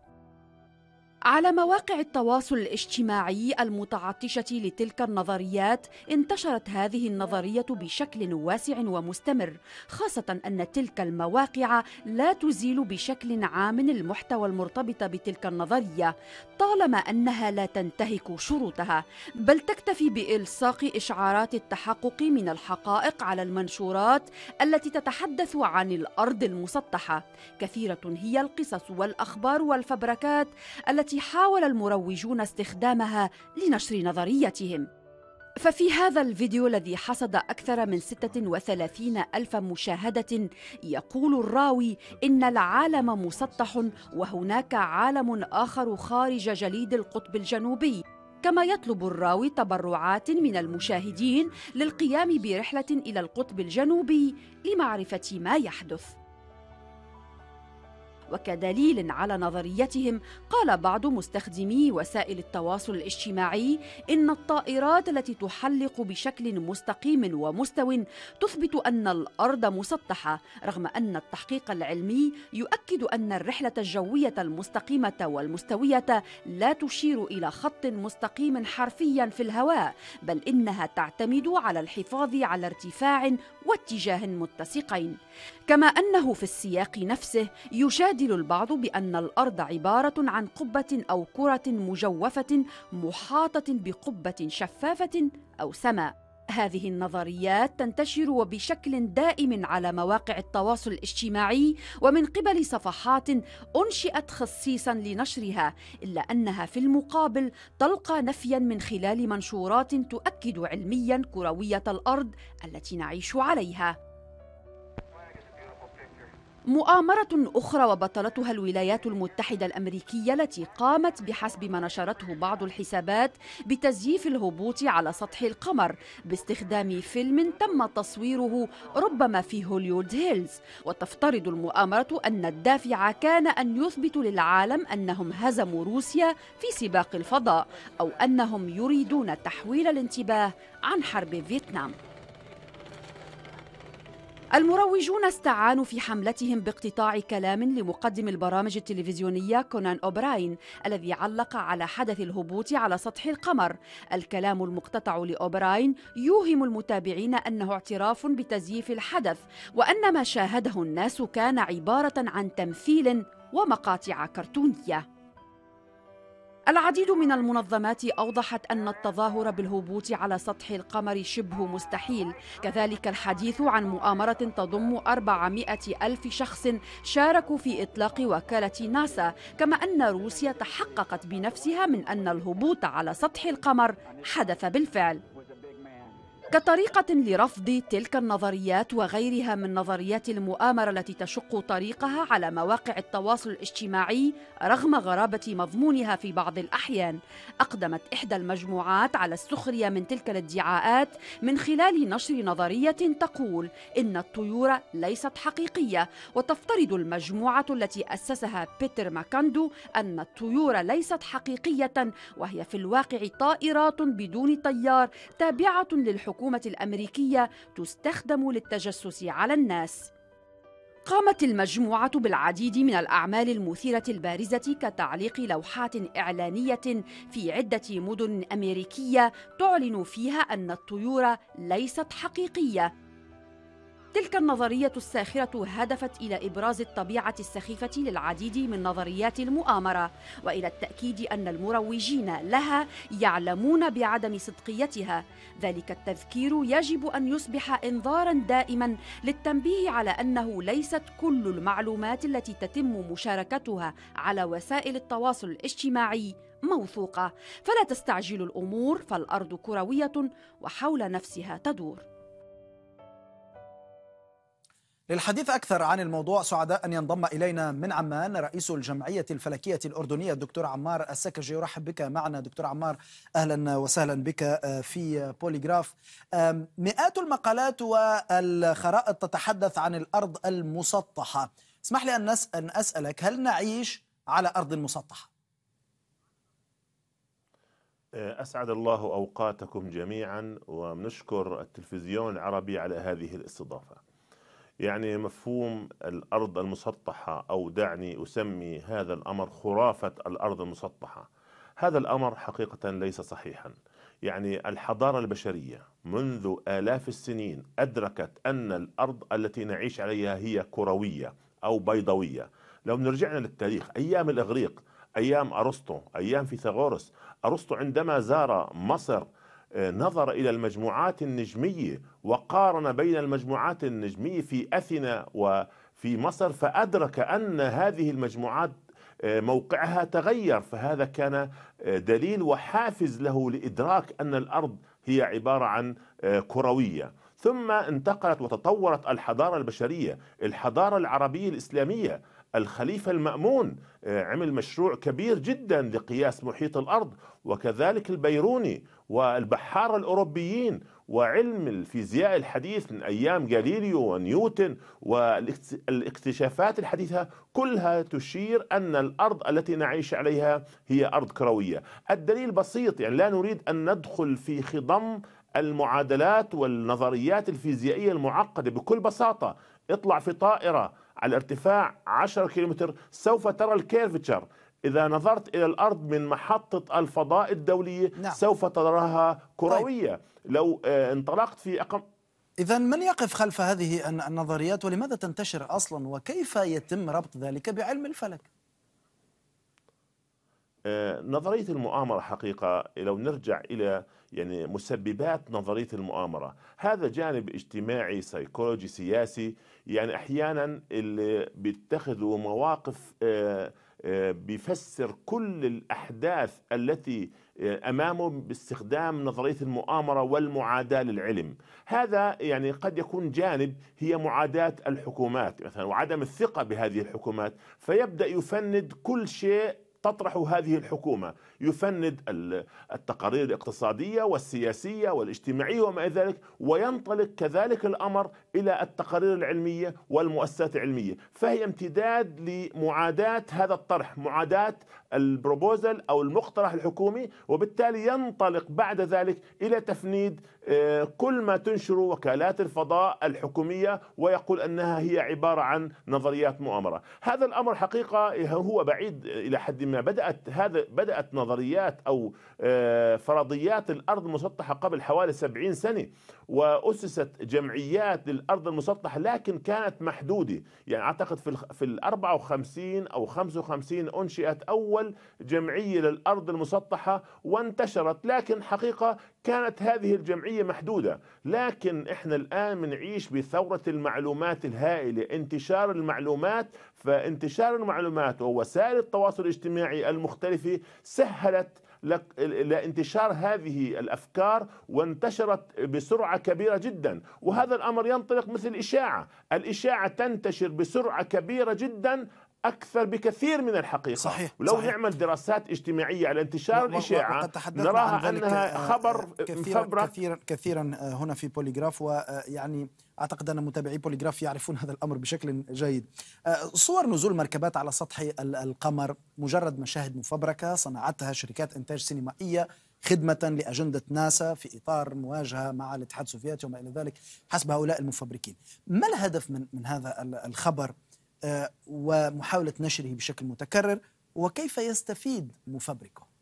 على مواقع التواصل الاجتماعي المتعطشة لتلك النظريات انتشرت هذه النظرية بشكل واسع ومستمر خاصة أن تلك المواقع لا تزيل بشكل عام المحتوى المرتبط بتلك النظرية طالما أنها لا تنتهك شروطها بل تكتفي بإلصاق إشعارات التحقق من الحقائق على المنشورات التي تتحدث عن الأرض المسطحة كثيرة هي القصص والأخبار والفبركات التي التي حاول المروجون استخدامها لنشر نظريتهم ففي هذا الفيديو الذي حصد أكثر من 36 ألف مشاهدة يقول الراوي إن العالم مسطح وهناك عالم آخر خارج جليد القطب الجنوبي كما يطلب الراوي تبرعات من المشاهدين للقيام برحلة إلى القطب الجنوبي لمعرفة ما يحدث وكدليل على نظريتهم قال بعض مستخدمي وسائل التواصل الاجتماعي ان الطائرات التي تحلق بشكل مستقيم ومستو تثبت ان الارض مسطحه رغم ان التحقيق العلمي يؤكد ان الرحله الجويه المستقيمه والمستويه لا تشير الى خط مستقيم حرفيا في الهواء بل انها تعتمد على الحفاظ على ارتفاع واتجاه متسقين كما انه في السياق نفسه يجادل البعض بان الارض عباره عن قبه او كره مجوفه محاطه بقبه شفافه او سماء هذه النظريات تنتشر وبشكل دائم على مواقع التواصل الاجتماعي ومن قبل صفحات انشئت خصيصا لنشرها الا انها في المقابل تلقى نفيا من خلال منشورات تؤكد علميا كرويه الارض التي نعيش عليها مؤامرة أخرى وبطلتها الولايات المتحدة الأمريكية التي قامت بحسب ما نشرته بعض الحسابات بتزييف الهبوط على سطح القمر باستخدام فيلم تم تصويره ربما في هوليود هيلز وتفترض المؤامرة أن الدافع كان أن يثبت للعالم أنهم هزموا روسيا في سباق الفضاء أو أنهم يريدون تحويل الانتباه عن حرب فيتنام المروجون استعانوا في حملتهم باقتطاع كلام لمقدم البرامج التلفزيونية كونان أوبراين الذي علق على حدث الهبوط على سطح القمر الكلام المقتطع لأوبراين يوهم المتابعين أنه اعتراف بتزييف الحدث وأن ما شاهده الناس كان عبارة عن تمثيل ومقاطع كرتونية العديد من المنظمات أوضحت أن التظاهر بالهبوط على سطح القمر شبه مستحيل كذلك الحديث عن مؤامرة تضم 400 ألف شخص شاركوا في إطلاق وكالة ناسا كما أن روسيا تحققت بنفسها من أن الهبوط على سطح القمر حدث بالفعل كطريقة لرفض تلك النظريات وغيرها من نظريات المؤامرة التي تشق طريقها على مواقع التواصل الاجتماعي رغم غرابة مضمونها في بعض الأحيان، أقدمت إحدى المجموعات على السخرية من تلك الادعاءات من خلال نشر نظرية تقول إن الطيور ليست حقيقية، وتفترض المجموعة التي أسسها بيتر ماكاندو أن الطيور ليست حقيقية وهي في الواقع طائرات بدون طيار تابعة للحكومة الحكومة الأمريكية تستخدم للتجسس على الناس. قامت المجموعة بالعديد من الأعمال المثيرة البارزة كتعليق لوحات إعلانية في عدة مدن أمريكية تعلن فيها أن الطيور ليست حقيقية تلك النظرية الساخرة هدفت إلى إبراز الطبيعة السخيفة للعديد من نظريات المؤامرة وإلى التأكيد أن المروجين لها يعلمون بعدم صدقيتها ذلك التذكير يجب أن يصبح إنذارا دائما للتنبيه على أنه ليست كل المعلومات التي تتم مشاركتها على وسائل التواصل الاجتماعي موثوقة فلا تستعجلوا الأمور فالأرض كروية وحول نفسها تدور للحديث أكثر عن الموضوع سعداء أن ينضم إلينا من عمان رئيس الجمعية الفلكية الأردنية الدكتور عمار السكرجي يرحب بك معنا دكتور عمار أهلا وسهلا بك آه، في بوليغراف مئات المقالات والخرائط تتحدث عن الأرض المسطحة اسمح لي أن أسألك هل نعيش على أرض مسطحة؟ آه، أسعد الله أوقاتكم جميعا ونشكر التلفزيون العربي على هذه الاستضافة يعني مفهوم الأرض المسطحة أو دعني أسمي هذا الأمر خرافة الأرض المسطحة هذا الأمر حقيقة ليس صحيحا يعني الحضارة البشرية منذ آلاف السنين أدركت أن الأرض التي نعيش عليها هي كروية أو بيضوية لو نرجعنا للتاريخ أيام الإغريق أيام أرسطو أيام فيثاغورس أرسطو عندما زار مصر نظر إلى المجموعات النجمية وقارن بين المجموعات النجمية في أثينا وفي مصر فأدرك أن هذه المجموعات آه، موقعها تغير فهذا كان آه، دليل وحافز له لإدراك أن الأرض هي عبارة عن آه، كروية ثم انتقلت وتطورت الحضارة البشرية الحضارة العربية الإسلامية الخليفة المأمون آه، عمل مشروع كبير جدا لقياس محيط الأرض وكذلك البيروني والبحارة الأوروبيين وعلم الفيزياء الحديث من أيام غاليليو ونيوتن والاكتشافات الحديثة كلها تشير أن الأرض التي نعيش عليها هي أرض كروية الدليل بسيط يعني لا نريد أن ندخل في خضم المعادلات والنظريات الفيزيائية المعقدة بكل بساطة اطلع في طائرة على ارتفاع 10 كيلومتر سوف ترى الكيرفتشر إذا نظرت إلى الأرض من محطة الفضاء الدولية نعم. سوف تراها كروية طيب. لو آه، انطلقت في أقم إذا من يقف خلف هذه النظريات ولماذا تنتشر أصلا وكيف يتم ربط ذلك بعلم الفلك؟ آه، نظرية المؤامرة حقيقة لو نرجع إلى يعني مسببات نظرية المؤامرة هذا جانب اجتماعي سيكولوجي سياسي يعني احيانا اللي بيتخذوا مواقف آه، آه، بيفسر كل الاحداث التي آه، امامه باستخدام نظريه المؤامره والمعاداه للعلم هذا يعني قد يكون جانب هي معاداه الحكومات مثلا وعدم الثقه بهذه الحكومات فيبدا يفند كل شيء تطرح هذه الحكومه يفند التقارير الاقتصادية والسياسية والاجتماعية وما إلى ذلك وينطلق كذلك الأمر إلى التقارير العلمية والمؤسسات العلمية فهي امتداد لمعاداة هذا الطرح معاداة البروبوزل أو المقترح الحكومي وبالتالي ينطلق بعد ذلك إلى تفنيد آه، كل ما تنشره وكالات الفضاء الحكومية ويقول أنها هي عبارة عن نظريات مؤامرة هذا الأمر حقيقة هو بعيد إلى حد ما بدأت هذا بدأت نظر نظريات أو آه، فرضيات الأرض المسطحة قبل حوالي 70 سنة وأسست جمعيات للأرض المسطحة لكن كانت محدودة يعني أعتقد في في ال 54 أو 55 أنشئت أول جمعية للأرض المسطحة وانتشرت لكن حقيقة كانت هذه الجمعية محدودة لكن إحنا الآن بنعيش بثورة المعلومات الهائلة انتشار المعلومات فانتشار المعلومات ووسائل التواصل الاجتماعي المختلفة سهلت لانتشار هذه الافكار وانتشرت بسرعه كبيره جدا وهذا الامر ينطلق مثل الاشاعه الاشاعه تنتشر بسرعه كبيره جدا اكثر بكثير من الحقيقه صحيح ولو صحيح. نعمل دراسات اجتماعيه على انتشار الاشاعه نراها انها آه، خبر كثيرا, كثيرا كثيرا آه، هنا في بوليغراف ويعني اعتقد ان متابعي بوليغراف يعرفون هذا الامر بشكل جيد. آه، صور نزول مركبات على سطح القمر مجرد مشاهد مفبركه صنعتها شركات انتاج سينمائيه خدمه لاجنده ناسا في اطار مواجهه مع الاتحاد السوفيتي وما الى ذلك حسب هؤلاء المفبركين. ما الهدف من من هذا الخبر آه، ومحاوله نشره بشكل متكرر وكيف يستفيد مفبركه؟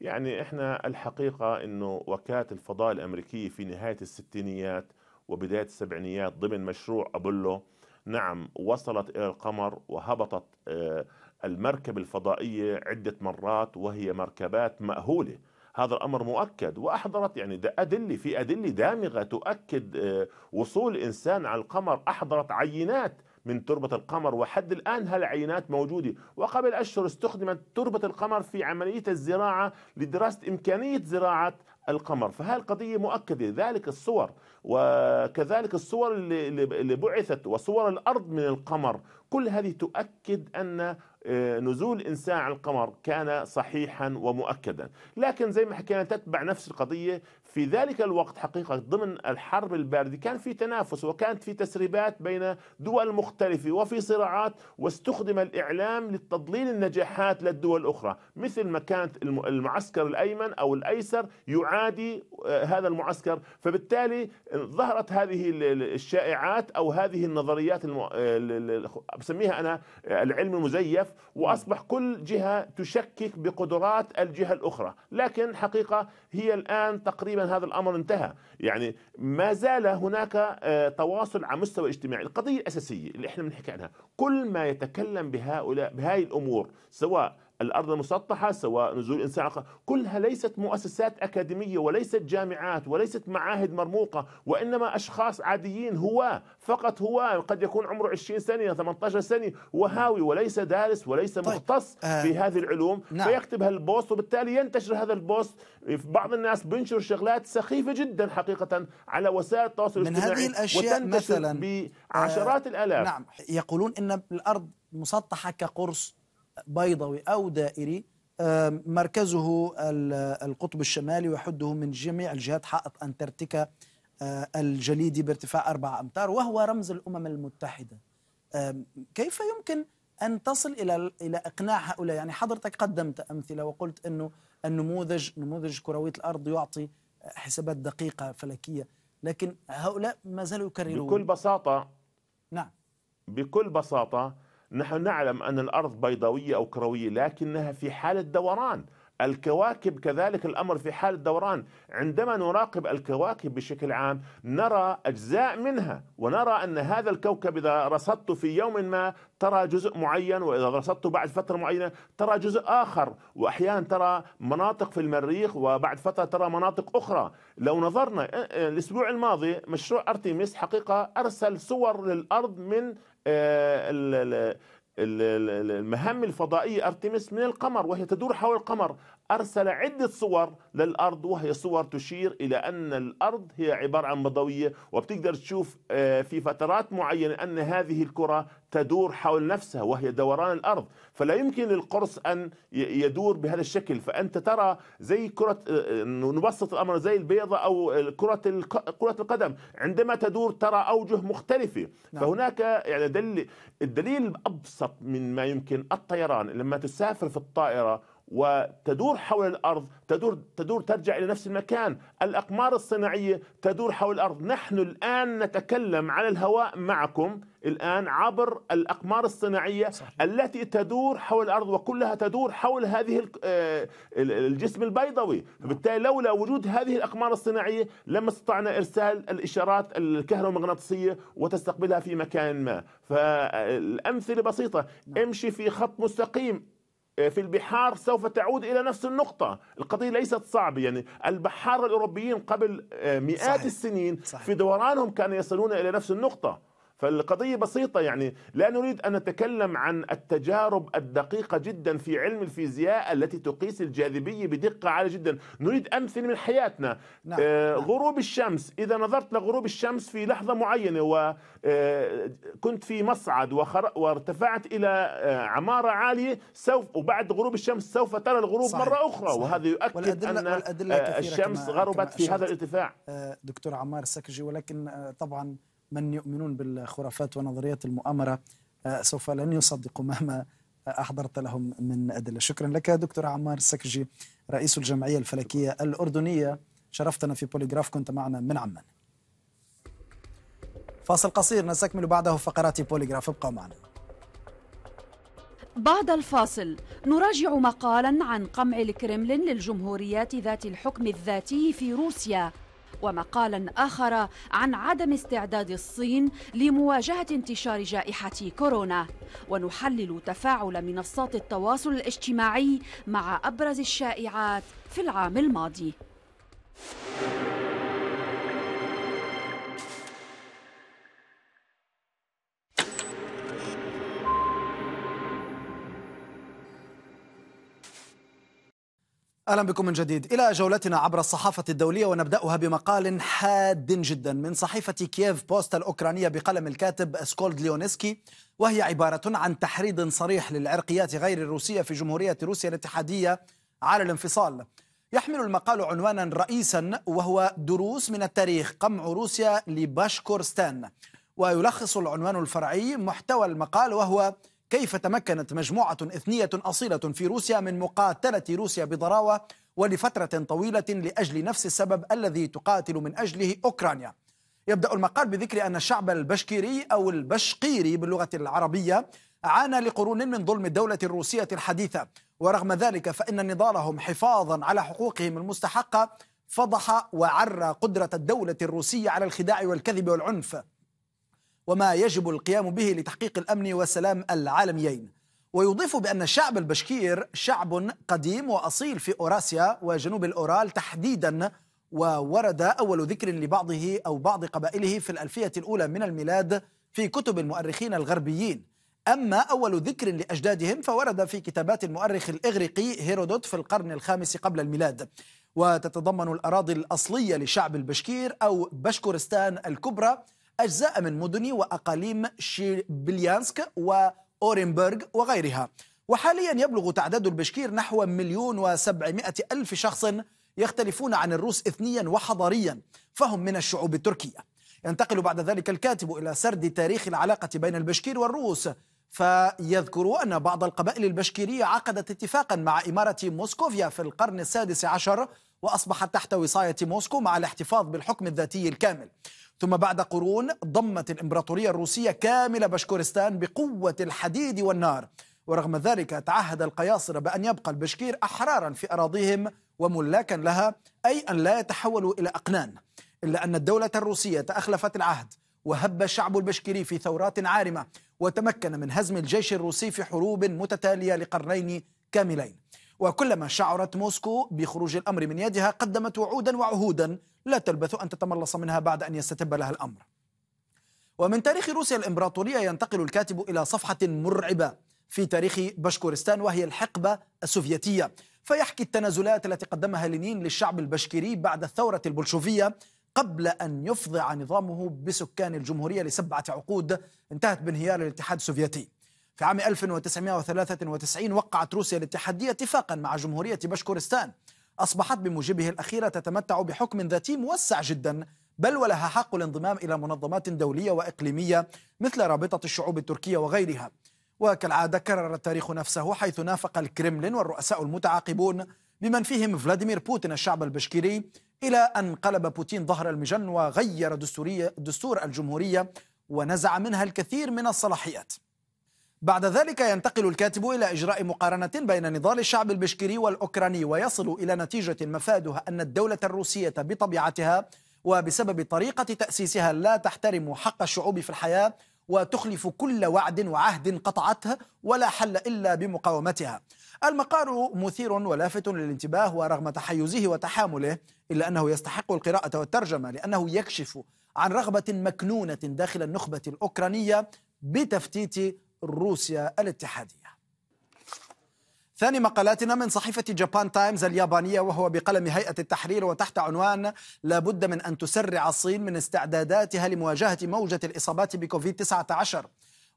يعني احنا الحقيقة انه وكالة الفضاء الامريكية في نهاية الستينيات وبداية السبعينيات ضمن مشروع ابولو نعم وصلت الى القمر وهبطت آه، المركبة الفضائية عدة مرات وهي مركبات مأهولة هذا الأمر مؤكد وأحضرت يعني ده أدلة في أدلة دامغة تؤكد آه، وصول انسان على القمر أحضرت عينات من تربة القمر وحد الآن هالعينات موجودة وقبل أشهر استخدمت تربة القمر في عملية الزراعة لدراسة إمكانية زراعة القمر فهذه القضية مؤكدة ذلك الصور وكذلك الصور اللي بعثت وصور الأرض من القمر كل هذه تؤكد أن آه، نزول إنسان على القمر كان صحيحا ومؤكدا لكن زي ما حكينا تتبع نفس القضية في ذلك الوقت حقيقة ضمن الحرب الباردة كان في تنافس وكانت في تسريبات بين دول مختلفة وفي صراعات واستخدم الإعلام للتضليل النجاحات للدول الأخرى مثل ما كانت المعسكر الأيمن أو الأيسر يعادي آه، هذا المعسكر فبالتالي آه، ظهرت هذه الشائعات أو هذه النظريات الم... آه، بسميها أنا العلم المزيف وأصبح كل جهة تشكك بقدرات الجهة الأخرى لكن حقيقة هي الآن تقريبا الان هذا الامر انتهى يعني ما زال هناك آه، تواصل على مستوى اجتماعي القضيه الاساسيه اللي احنا بنحكي عنها كل ما يتكلم بهؤلاء بهاي الامور سواء الارض المسطحه سواء نزول انسان كلها ليست مؤسسات اكاديميه وليست جامعات وليست معاهد مرموقه وانما اشخاص عاديين هواة فقط هواة قد يكون عمره 20 سنه 18 سنه وهاوي وليس دارس وليس طيب. مختص آه. في هذه العلوم نعم. فيكتب هالبوست وبالتالي ينتشر هذا البوست بعض الناس بينشر شغلات سخيفه جدا حقيقه على وسائل التواصل من الاجتماعي هذه الاشياء مثلا آه، بعشرات آه. الالاف نعم يقولون ان الارض مسطحه كقرص بيضوي أو دائري مركزه القطب الشمالي ويحده من جميع الجهات حائط أنتاركتيكا آه، الجليدي بارتفاع أربعة أمتار وهو رمز الأمم المتحدة كيف يمكن أن تصل إلى إلى إقناع هؤلاء يعني حضرتك قدمت أمثلة وقلت أنه النموذج نموذج كروية الأرض يعطي حسابات دقيقة فلكية لكن هؤلاء ما زالوا يكررون بكل بساطة نعم بكل بساطة نحن نعلم أن الأرض بيضاوية أو كروية لكنها في حالة دوران الكواكب كذلك الأمر في حالة دوران عندما نراقب الكواكب بشكل عام نرى أجزاء منها ونرى أن هذا الكوكب إذا رصدته في يوم ما ترى جزء معين وإذا رصدته بعد فترة معينة ترى جزء آخر وأحيانا ترى مناطق في المريخ وبعد فترة ترى مناطق أخرى لو نظرنا آه، آه، الأسبوع الماضي مشروع أرتيميس حقيقة أرسل صور للأرض من آه، المهام الفضائية أرتمس من القمر وهي تدور حول القمر أرسل عدة صور للأرض وهي صور تشير إلى أن الأرض هي عبارة عن مضوية وبتقدر تشوف آه، في فترات معينة أن هذه الكرة تدور حول نفسها وهي دوران الأرض فلا يمكن للقرص أن يدور بهذا الشكل فأنت ترى زي كرة آه، نبسط الأمر زي البيضة أو كرة كرة القدم عندما تدور ترى أوجه مختلفة نعم. فهناك يعني دل الدليل الأبسط من ما يمكن الطيران لما تسافر في الطائرة وتدور حول الارض تدور تدور ترجع الى نفس المكان الاقمار الصناعيه تدور حول الارض نحن الان نتكلم على الهواء معكم الان عبر الاقمار الصناعيه صحيح. التي تدور حول الارض وكلها تدور حول هذه آه، الجسم البيضوي فبالتالي لولا وجود هذه الاقمار الصناعيه لما استطعنا ارسال الاشارات الكهرومغناطيسيه وتستقبلها في مكان ما فالامثله بسيطه نعم. امشي في خط مستقيم آه، في البحار سوف تعود الى نفس النقطه، القضيه ليست صعبه يعني البحار الاوروبيين قبل آه، مئات صحيح. السنين صحيح. في دورانهم كانوا يصلون الى نفس النقطه، فالقضية بسيطة يعني لا نريد أن نتكلم عن التجارب الدقيقة جدا في علم الفيزياء التي تقيس الجاذبية بدقة عالية جدا نريد أمثلة من حياتنا نعم،, نعم. آه غروب الشمس إذا نظرت لغروب الشمس في لحظة معينة وكنت آه، في مصعد وخر... وارتفعت إلى آه، عمارة عالية سوف وبعد غروب الشمس سوف ترى الغروب صحيح. مرة أخرى صحيح. وهذا يؤكد والأدلة أن آه، والأدلة الشمس غربت في هذا الارتفاع دكتور عمار السكجي ولكن طبعا من يؤمنون بالخرافات ونظريات المؤامرة آه، سوف لن يصدقوا مهما آه، أحضرت لهم من أدلة شكرا لك دكتور عمار السكجي رئيس الجمعية الفلكية الأردنية شرفتنا في بوليغراف كنت معنا من عمان فاصل قصير نستكمل بعده فقرات بوليغراف ابقوا معنا بعد الفاصل نراجع مقالا عن قمع الكرملين للجمهوريات ذات الحكم الذاتي في روسيا ومقالا آخر عن عدم استعداد الصين لمواجهة انتشار جائحة كورونا ونحلل تفاعل منصات التواصل الاجتماعي مع أبرز الشائعات في العام الماضي اهلا بكم من جديد الى جولتنا عبر الصحافه الدوليه ونبداها بمقال حاد جدا من صحيفه كييف بوست الاوكرانيه بقلم الكاتب سكولد ليونسكي وهي عباره عن تحريض صريح للعرقيات غير الروسيه في جمهوريه روسيا الاتحاديه على الانفصال. يحمل المقال عنوانا رئيسا وهو دروس من التاريخ قمع روسيا لباشكورستان ويلخص العنوان الفرعي محتوى المقال وهو كيف تمكنت مجموعة إثنية أصيلة في روسيا من مقاتلة روسيا بضراوة ولفترة طويلة لأجل نفس السبب الذي تقاتل من أجله أوكرانيا يبدأ المقال بذكر أن الشعب البشكيري أو البشقيري باللغة العربية عانى لقرون من ظلم الدولة الروسية الحديثة ورغم ذلك فإن نضالهم حفاظا على حقوقهم المستحقة فضح وعرى قدرة الدولة الروسية على الخداع والكذب والعنف وما يجب القيام به لتحقيق الأمن والسلام العالميين ويضيف بأن الشعب البشكير شعب قديم وأصيل في أوراسيا وجنوب الأورال تحديدا وورد أول ذكر لبعضه أو بعض قبائله في الألفية الأولى من الميلاد في كتب المؤرخين الغربيين أما أول ذكر لأجدادهم فورد في كتابات المؤرخ الإغريقي هيرودوت في القرن الخامس قبل الميلاد وتتضمن الأراضي الأصلية لشعب البشكير أو بشكورستان الكبرى أجزاء من مدن وأقاليم شيربليانسك وأورنبرغ وغيرها وحاليا يبلغ تعداد البشكير نحو مليون وسبعمائة ألف شخص يختلفون عن الروس إثنيا وحضاريا فهم من الشعوب التركية ينتقل بعد ذلك الكاتب إلى سرد تاريخ العلاقة بين البشكير والروس فيذكر أن بعض القبائل البشكيرية عقدت اتفاقا مع إمارة موسكوفيا في القرن السادس عشر وأصبحت تحت وصاية موسكو مع الاحتفاظ بالحكم الذاتي الكامل ثم بعد قرون ضمت الإمبراطورية الروسية كامل بشكورستان بقوة الحديد والنار ورغم ذلك تعهد القياصرة بأن يبقى البشكير أحرارا في أراضيهم وملاكا لها أي أن لا يتحولوا إلى أقنان إلا أن الدولة الروسية تأخلفت العهد وهب الشعب البشكيري في ثورات عارمة وتمكن من هزم الجيش الروسي في حروب متتالية لقرنين كاملين وكلما شعرت موسكو بخروج الأمر من يدها قدمت وعودا وعهودا لا تلبث أن تتملص منها بعد أن يستتب لها الأمر ومن تاريخ روسيا الإمبراطورية ينتقل الكاتب إلى صفحة مرعبة في تاريخ بشكورستان وهي الحقبة السوفيتية فيحكي التنازلات التي قدمها لينين للشعب البشكيري بعد الثورة البلشوفية قبل أن يفضع نظامه بسكان الجمهورية لسبعة عقود انتهت بانهيار الاتحاد السوفيتي في عام 1993 وقعت روسيا الاتحادية اتفاقا مع جمهورية بشكورستان أصبحت بموجبه الأخيرة تتمتع بحكم ذاتي موسع جدا بل ولها حق الانضمام إلى منظمات دولية وإقليمية مثل رابطة الشعوب التركية وغيرها وكالعادة كرر التاريخ نفسه حيث نافق الكرملين والرؤساء المتعاقبون بمن فيهم فلاديمير بوتين الشعب البشكيري إلى أن قلب بوتين ظهر المجن وغير دستورية دستور الجمهورية ونزع منها الكثير من الصلاحيات بعد ذلك ينتقل الكاتب إلى إجراء مقارنة بين نضال الشعب البشكري والأوكراني ويصل إلى نتيجة مفادها أن الدولة الروسية بطبيعتها وبسبب طريقة تأسيسها لا تحترم حق الشعوب في الحياة وتخلف كل وعد وعهد قطعته ولا حل إلا بمقاومتها المقال مثير ولافت للانتباه ورغم تحيزه وتحامله إلا أنه يستحق القراءة والترجمة لأنه يكشف عن رغبة مكنونة داخل النخبة الأوكرانية بتفتيت روسيا الاتحادية ثاني مقالاتنا من صحيفة جابان تايمز اليابانية وهو بقلم هيئة التحرير وتحت عنوان لابد من أن تسرع الصين من استعداداتها لمواجهة موجة الإصابات بكوفيد 19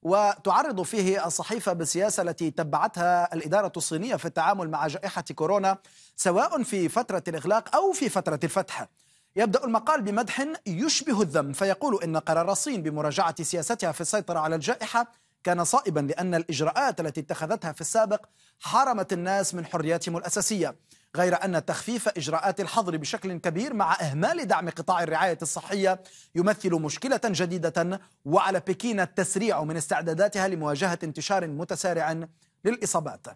وتعرض فيه الصحيفة بالسياسة التي تبعتها الإدارة الصينية في التعامل مع جائحة كورونا سواء في فترة الإغلاق أو في فترة الفتح يبدأ المقال بمدح يشبه الذم فيقول إن قرار الصين بمراجعة سياستها في السيطرة على الجائحة كان صائبا لأن الإجراءات التي اتخذتها في السابق حرمت الناس من حرياتهم الأساسية غير أن تخفيف إجراءات الحظر بشكل كبير مع إهمال دعم قطاع الرعاية الصحية يمثل مشكلة جديدة وعلى بكين التسريع من استعداداتها لمواجهة انتشار متسارع للإصابات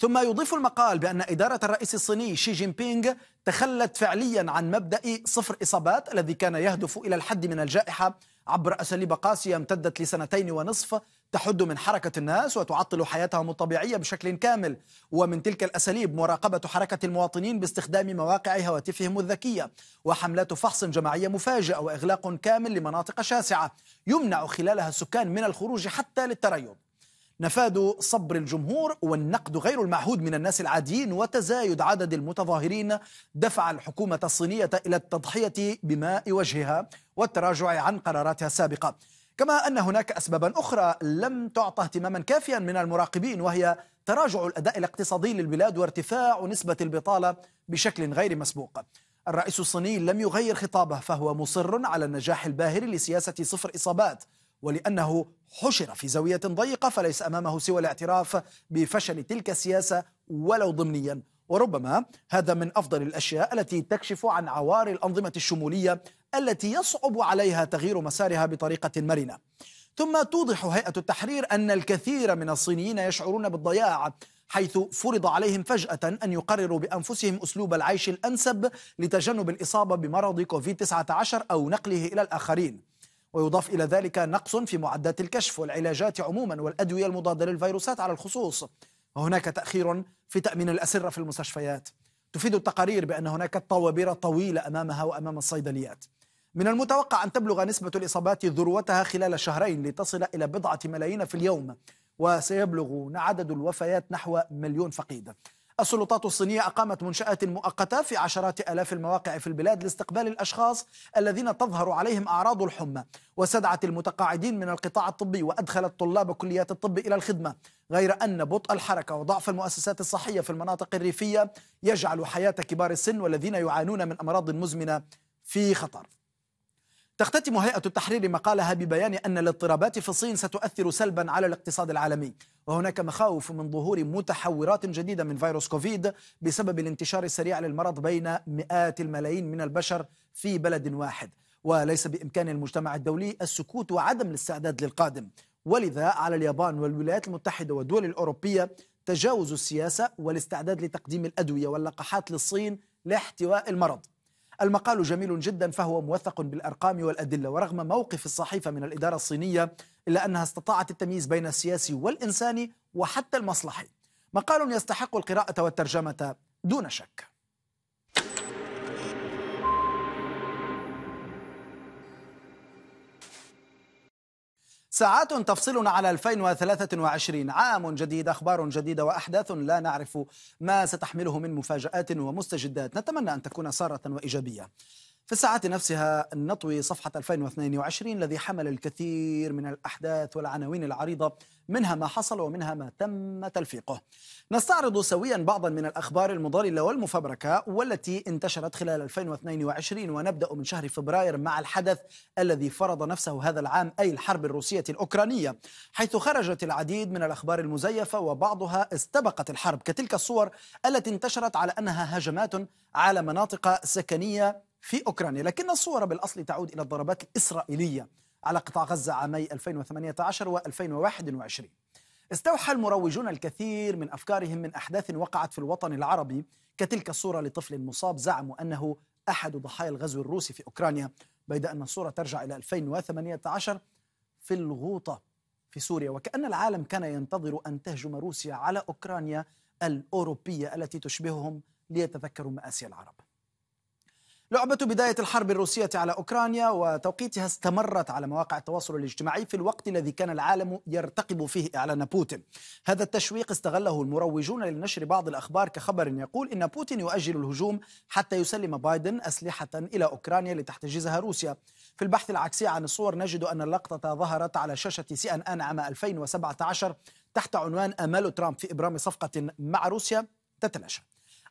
ثم يضيف المقال بأن إدارة الرئيس الصيني شي جين بينغ تخلت فعليا عن مبدأ صفر إصابات الذي كان يهدف إلى الحد من الجائحة عبر أساليب قاسية امتدت لسنتين ونصف تحد من حركة الناس وتعطل حياتهم الطبيعية بشكل كامل ومن تلك الأساليب مراقبة حركة المواطنين باستخدام مواقع هواتفهم الذكية وحملات فحص جماعية مفاجئة وإغلاق كامل لمناطق شاسعة يمنع خلالها السكان من الخروج حتى للتريض نفاد صبر الجمهور والنقد غير المعهود من الناس العاديين وتزايد عدد المتظاهرين دفع الحكومة الصينية إلى التضحية بماء وجهها والتراجع عن قراراتها السابقة كما أن هناك أسبابا أخرى لم تعطى اهتماما كافيا من المراقبين وهي تراجع الأداء الاقتصادي للبلاد وارتفاع نسبة البطالة بشكل غير مسبوق الرئيس الصيني لم يغير خطابه فهو مصر على النجاح الباهر لسياسة صفر إصابات ولأنه حشر في زاوية ضيقة فليس أمامه سوى الاعتراف بفشل تلك السياسة ولو ضمنيا وربما هذا من أفضل الأشياء التي تكشف عن عوار الأنظمة الشمولية التي يصعب عليها تغيير مسارها بطريقة مرنة ثم توضح هيئة التحرير أن الكثير من الصينيين يشعرون بالضياع حيث فرض عليهم فجأة أن يقرروا بأنفسهم أسلوب العيش الأنسب لتجنب الإصابة بمرض كوفيد-19 أو نقله إلى الآخرين ويضاف إلى ذلك نقص في معدات الكشف والعلاجات عموما والأدوية المضادة للفيروسات على الخصوص وهناك تأخير في تأمين الأسرة في المستشفيات تفيد التقارير بأن هناك طوابير طويلة أمامها وأمام الصيدليات من المتوقع أن تبلغ نسبة الإصابات ذروتها خلال شهرين لتصل إلى بضعة ملايين في اليوم وسيبلغ عدد الوفيات نحو مليون فقيد السلطات الصينية أقامت منشآت مؤقتة في عشرات آلاف المواقع في البلاد لاستقبال الأشخاص الذين تظهر عليهم أعراض الحمى واستدعت المتقاعدين من القطاع الطبي وأدخلت طلاب كليات الطب إلى الخدمة غير أن بطء الحركة وضعف المؤسسات الصحية في المناطق الريفية يجعل حياة كبار السن والذين يعانون من أمراض مزمنة في خطر تختتم هيئة التحرير مقالها ببيان أن الاضطرابات في الصين ستؤثر سلبا على الاقتصاد العالمي وهناك مخاوف من ظهور متحورات جديدة من فيروس كوفيد بسبب الانتشار السريع للمرض بين مئات الملايين من البشر في بلد واحد وليس بإمكان المجتمع الدولي السكوت وعدم الاستعداد للقادم ولذا على اليابان والولايات المتحدة والدول الأوروبية تجاوز السياسة والاستعداد لتقديم الأدوية واللقاحات للصين لاحتواء المرض المقال جميل جدا فهو موثق بالأرقام والأدلة ورغم موقف الصحيفة من الإدارة الصينية إلا أنها استطاعت التمييز بين السياسي والإنساني وحتى المصلحي مقال يستحق القراءة والترجمة دون شك ساعات تفصلنا على 2023 عام جديد أخبار جديدة وأحداث لا نعرف ما ستحمله من مفاجآت ومستجدات نتمنى أن تكون سارة وإيجابية في الساعات نفسها نطوي صفحة 2022 الذي حمل الكثير من الأحداث والعناوين العريضة منها ما حصل ومنها ما تم تلفيقه نستعرض سويا بعضا من الأخبار المضللة والمفبركة والتي انتشرت خلال 2022 ونبدأ من شهر فبراير مع الحدث الذي فرض نفسه هذا العام أي الحرب الروسية الأوكرانية حيث خرجت العديد من الأخبار المزيفة وبعضها استبقت الحرب كتلك الصور التي انتشرت على أنها هجمات على مناطق سكنية في أوكرانيا لكن الصور بالأصل تعود إلى الضربات الإسرائيلية على قطاع غزة عامي 2018 و 2021 استوحى المروجون الكثير من أفكارهم من أحداث وقعت في الوطن العربي كتلك الصورة لطفل مصاب زعموا أنه أحد ضحايا الغزو الروسي في أوكرانيا بيد أن الصورة ترجع إلى 2018 في الغوطة في سوريا وكأن العالم كان ينتظر أن تهجم روسيا على أوكرانيا الأوروبية التي تشبههم ليتذكروا مآسي العرب لعبة بداية الحرب الروسية على أوكرانيا وتوقيتها استمرت على مواقع التواصل الاجتماعي في الوقت الذي كان العالم يرتقب فيه إعلان بوتين هذا التشويق استغله المروجون لنشر بعض الأخبار كخبر يقول إن بوتين يؤجل الهجوم حتى يسلم بايدن أسلحة إلى أوكرانيا لتحتجزها روسيا في البحث العكسي عن الصور نجد أن اللقطة ظهرت على شاشة سي أن أن عام 2017 تحت عنوان أمال ترامب في إبرام صفقة مع روسيا تتلاشى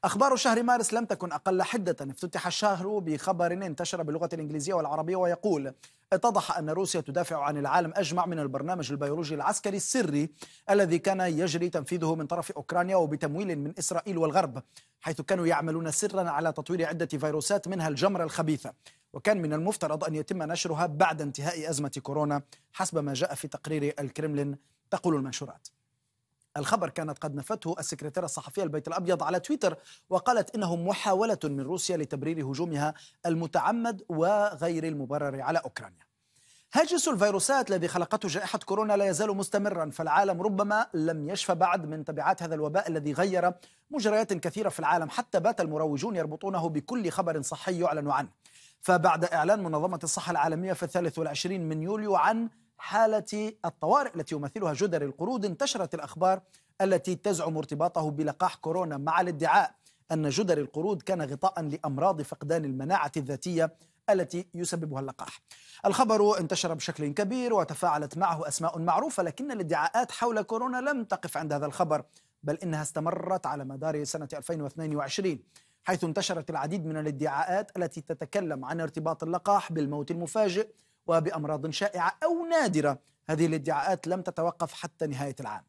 أخبار شهر مارس لم تكن أقل حدة افتتح الشهر بخبر انتشر باللغة الإنجليزية والعربية ويقول اتضح أن روسيا تدافع عن العالم أجمع من البرنامج البيولوجي العسكري السري الذي كان يجري تنفيذه من طرف أوكرانيا وبتمويل من إسرائيل والغرب حيث كانوا يعملون سرا على تطوير عدة فيروسات منها الجمرة الخبيثة وكان من المفترض أن يتم نشرها بعد انتهاء أزمة كورونا حسب ما جاء في تقرير الكرملين تقول المنشورات الخبر كانت قد نفته السكرتيرة الصحفية البيت الأبيض على تويتر وقالت إنه محاولة من روسيا لتبرير هجومها المتعمد وغير المبرر على أوكرانيا هاجس الفيروسات الذي خلقته جائحة كورونا لا يزال مستمرا فالعالم ربما لم يشفى بعد من تبعات هذا الوباء الذي غير مجريات كثيرة في العالم حتى بات المروجون يربطونه بكل خبر صحي يعلن عنه فبعد إعلان منظمة الصحة العالمية في الثالث والعشرين من يوليو عن حالة الطوارئ التي يمثلها جدر القرود انتشرت الأخبار التي تزعم ارتباطه بلقاح كورونا مع الادعاء أن جدر القرود كان غطاء لأمراض فقدان المناعة الذاتية التي يسببها اللقاح. الخبر انتشر بشكل كبير وتفاعلت معه أسماء معروفة لكن الادعاءات حول كورونا لم تقف عند هذا الخبر بل إنها استمرت على مدار سنة 2022 حيث انتشرت العديد من الادعاءات التي تتكلم عن ارتباط اللقاح بالموت المفاجئ وبأمراض شائعة أو نادرة هذه الادعاءات لم تتوقف حتى نهاية العام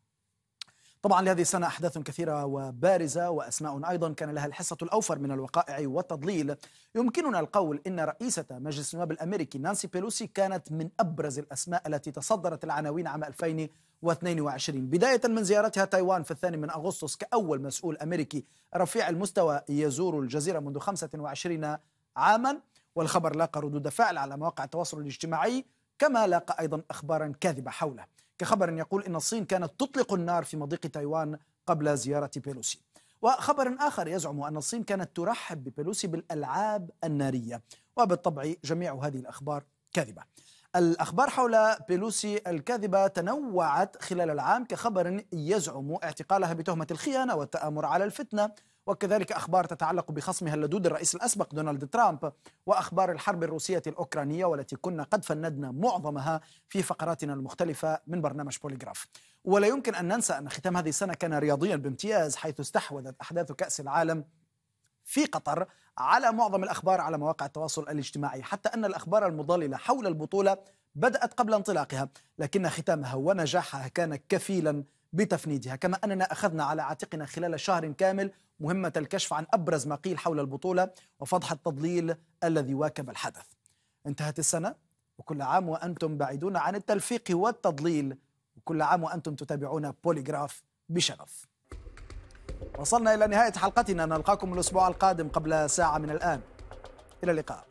طبعا لهذه السنة أحداث كثيرة وبارزة وأسماء أيضا كان لها الحصة الأوفر من الوقائع والتضليل يمكننا القول إن رئيسة مجلس النواب الأمريكي نانسي بيلوسي كانت من أبرز الأسماء التي تصدرت العناوين عام 2022 بداية من زيارتها تايوان في الثاني من أغسطس كأول مسؤول أمريكي رفيع المستوى يزور الجزيرة منذ 25 عاما والخبر لاقى ردود فعل على مواقع التواصل الاجتماعي كما لاقى أيضا أخبارا كاذبة حوله كخبر يقول إن الصين كانت تطلق النار في مضيق تايوان قبل زيارة بيلوسي وخبر آخر يزعم أن الصين كانت ترحب ببيلوسي بالألعاب النارية وبالطبع جميع هذه الأخبار كاذبة الأخبار حول بيلوسي الكاذبة تنوعت خلال العام كخبر يزعم اعتقالها بتهمة الخيانة والتآمر على الفتنة وكذلك أخبار تتعلق بخصمها اللدود الرئيس الأسبق دونالد ترامب وأخبار الحرب الروسية الأوكرانية والتي كنا قد فندنا معظمها في فقراتنا المختلفة من برنامج بوليغراف ولا يمكن أن ننسى أن ختام هذه السنة كان رياضيا بامتياز حيث استحوذت أحداث كأس العالم في قطر على معظم الأخبار على مواقع التواصل الاجتماعي حتى أن الأخبار المضللة حول البطولة بدأت قبل انطلاقها لكن ختامها ونجاحها كان كفيلا بتفنيدها كما أننا أخذنا على عاتقنا خلال شهر كامل مهمة الكشف عن أبرز ما قيل حول البطولة وفضح التضليل الذي واكب الحدث انتهت السنة وكل عام وأنتم بعيدون عن التلفيق والتضليل وكل عام وأنتم تتابعون بوليغراف بشغف وصلنا إلى نهاية حلقتنا نلقاكم الأسبوع القادم قبل ساعة من الآن إلى اللقاء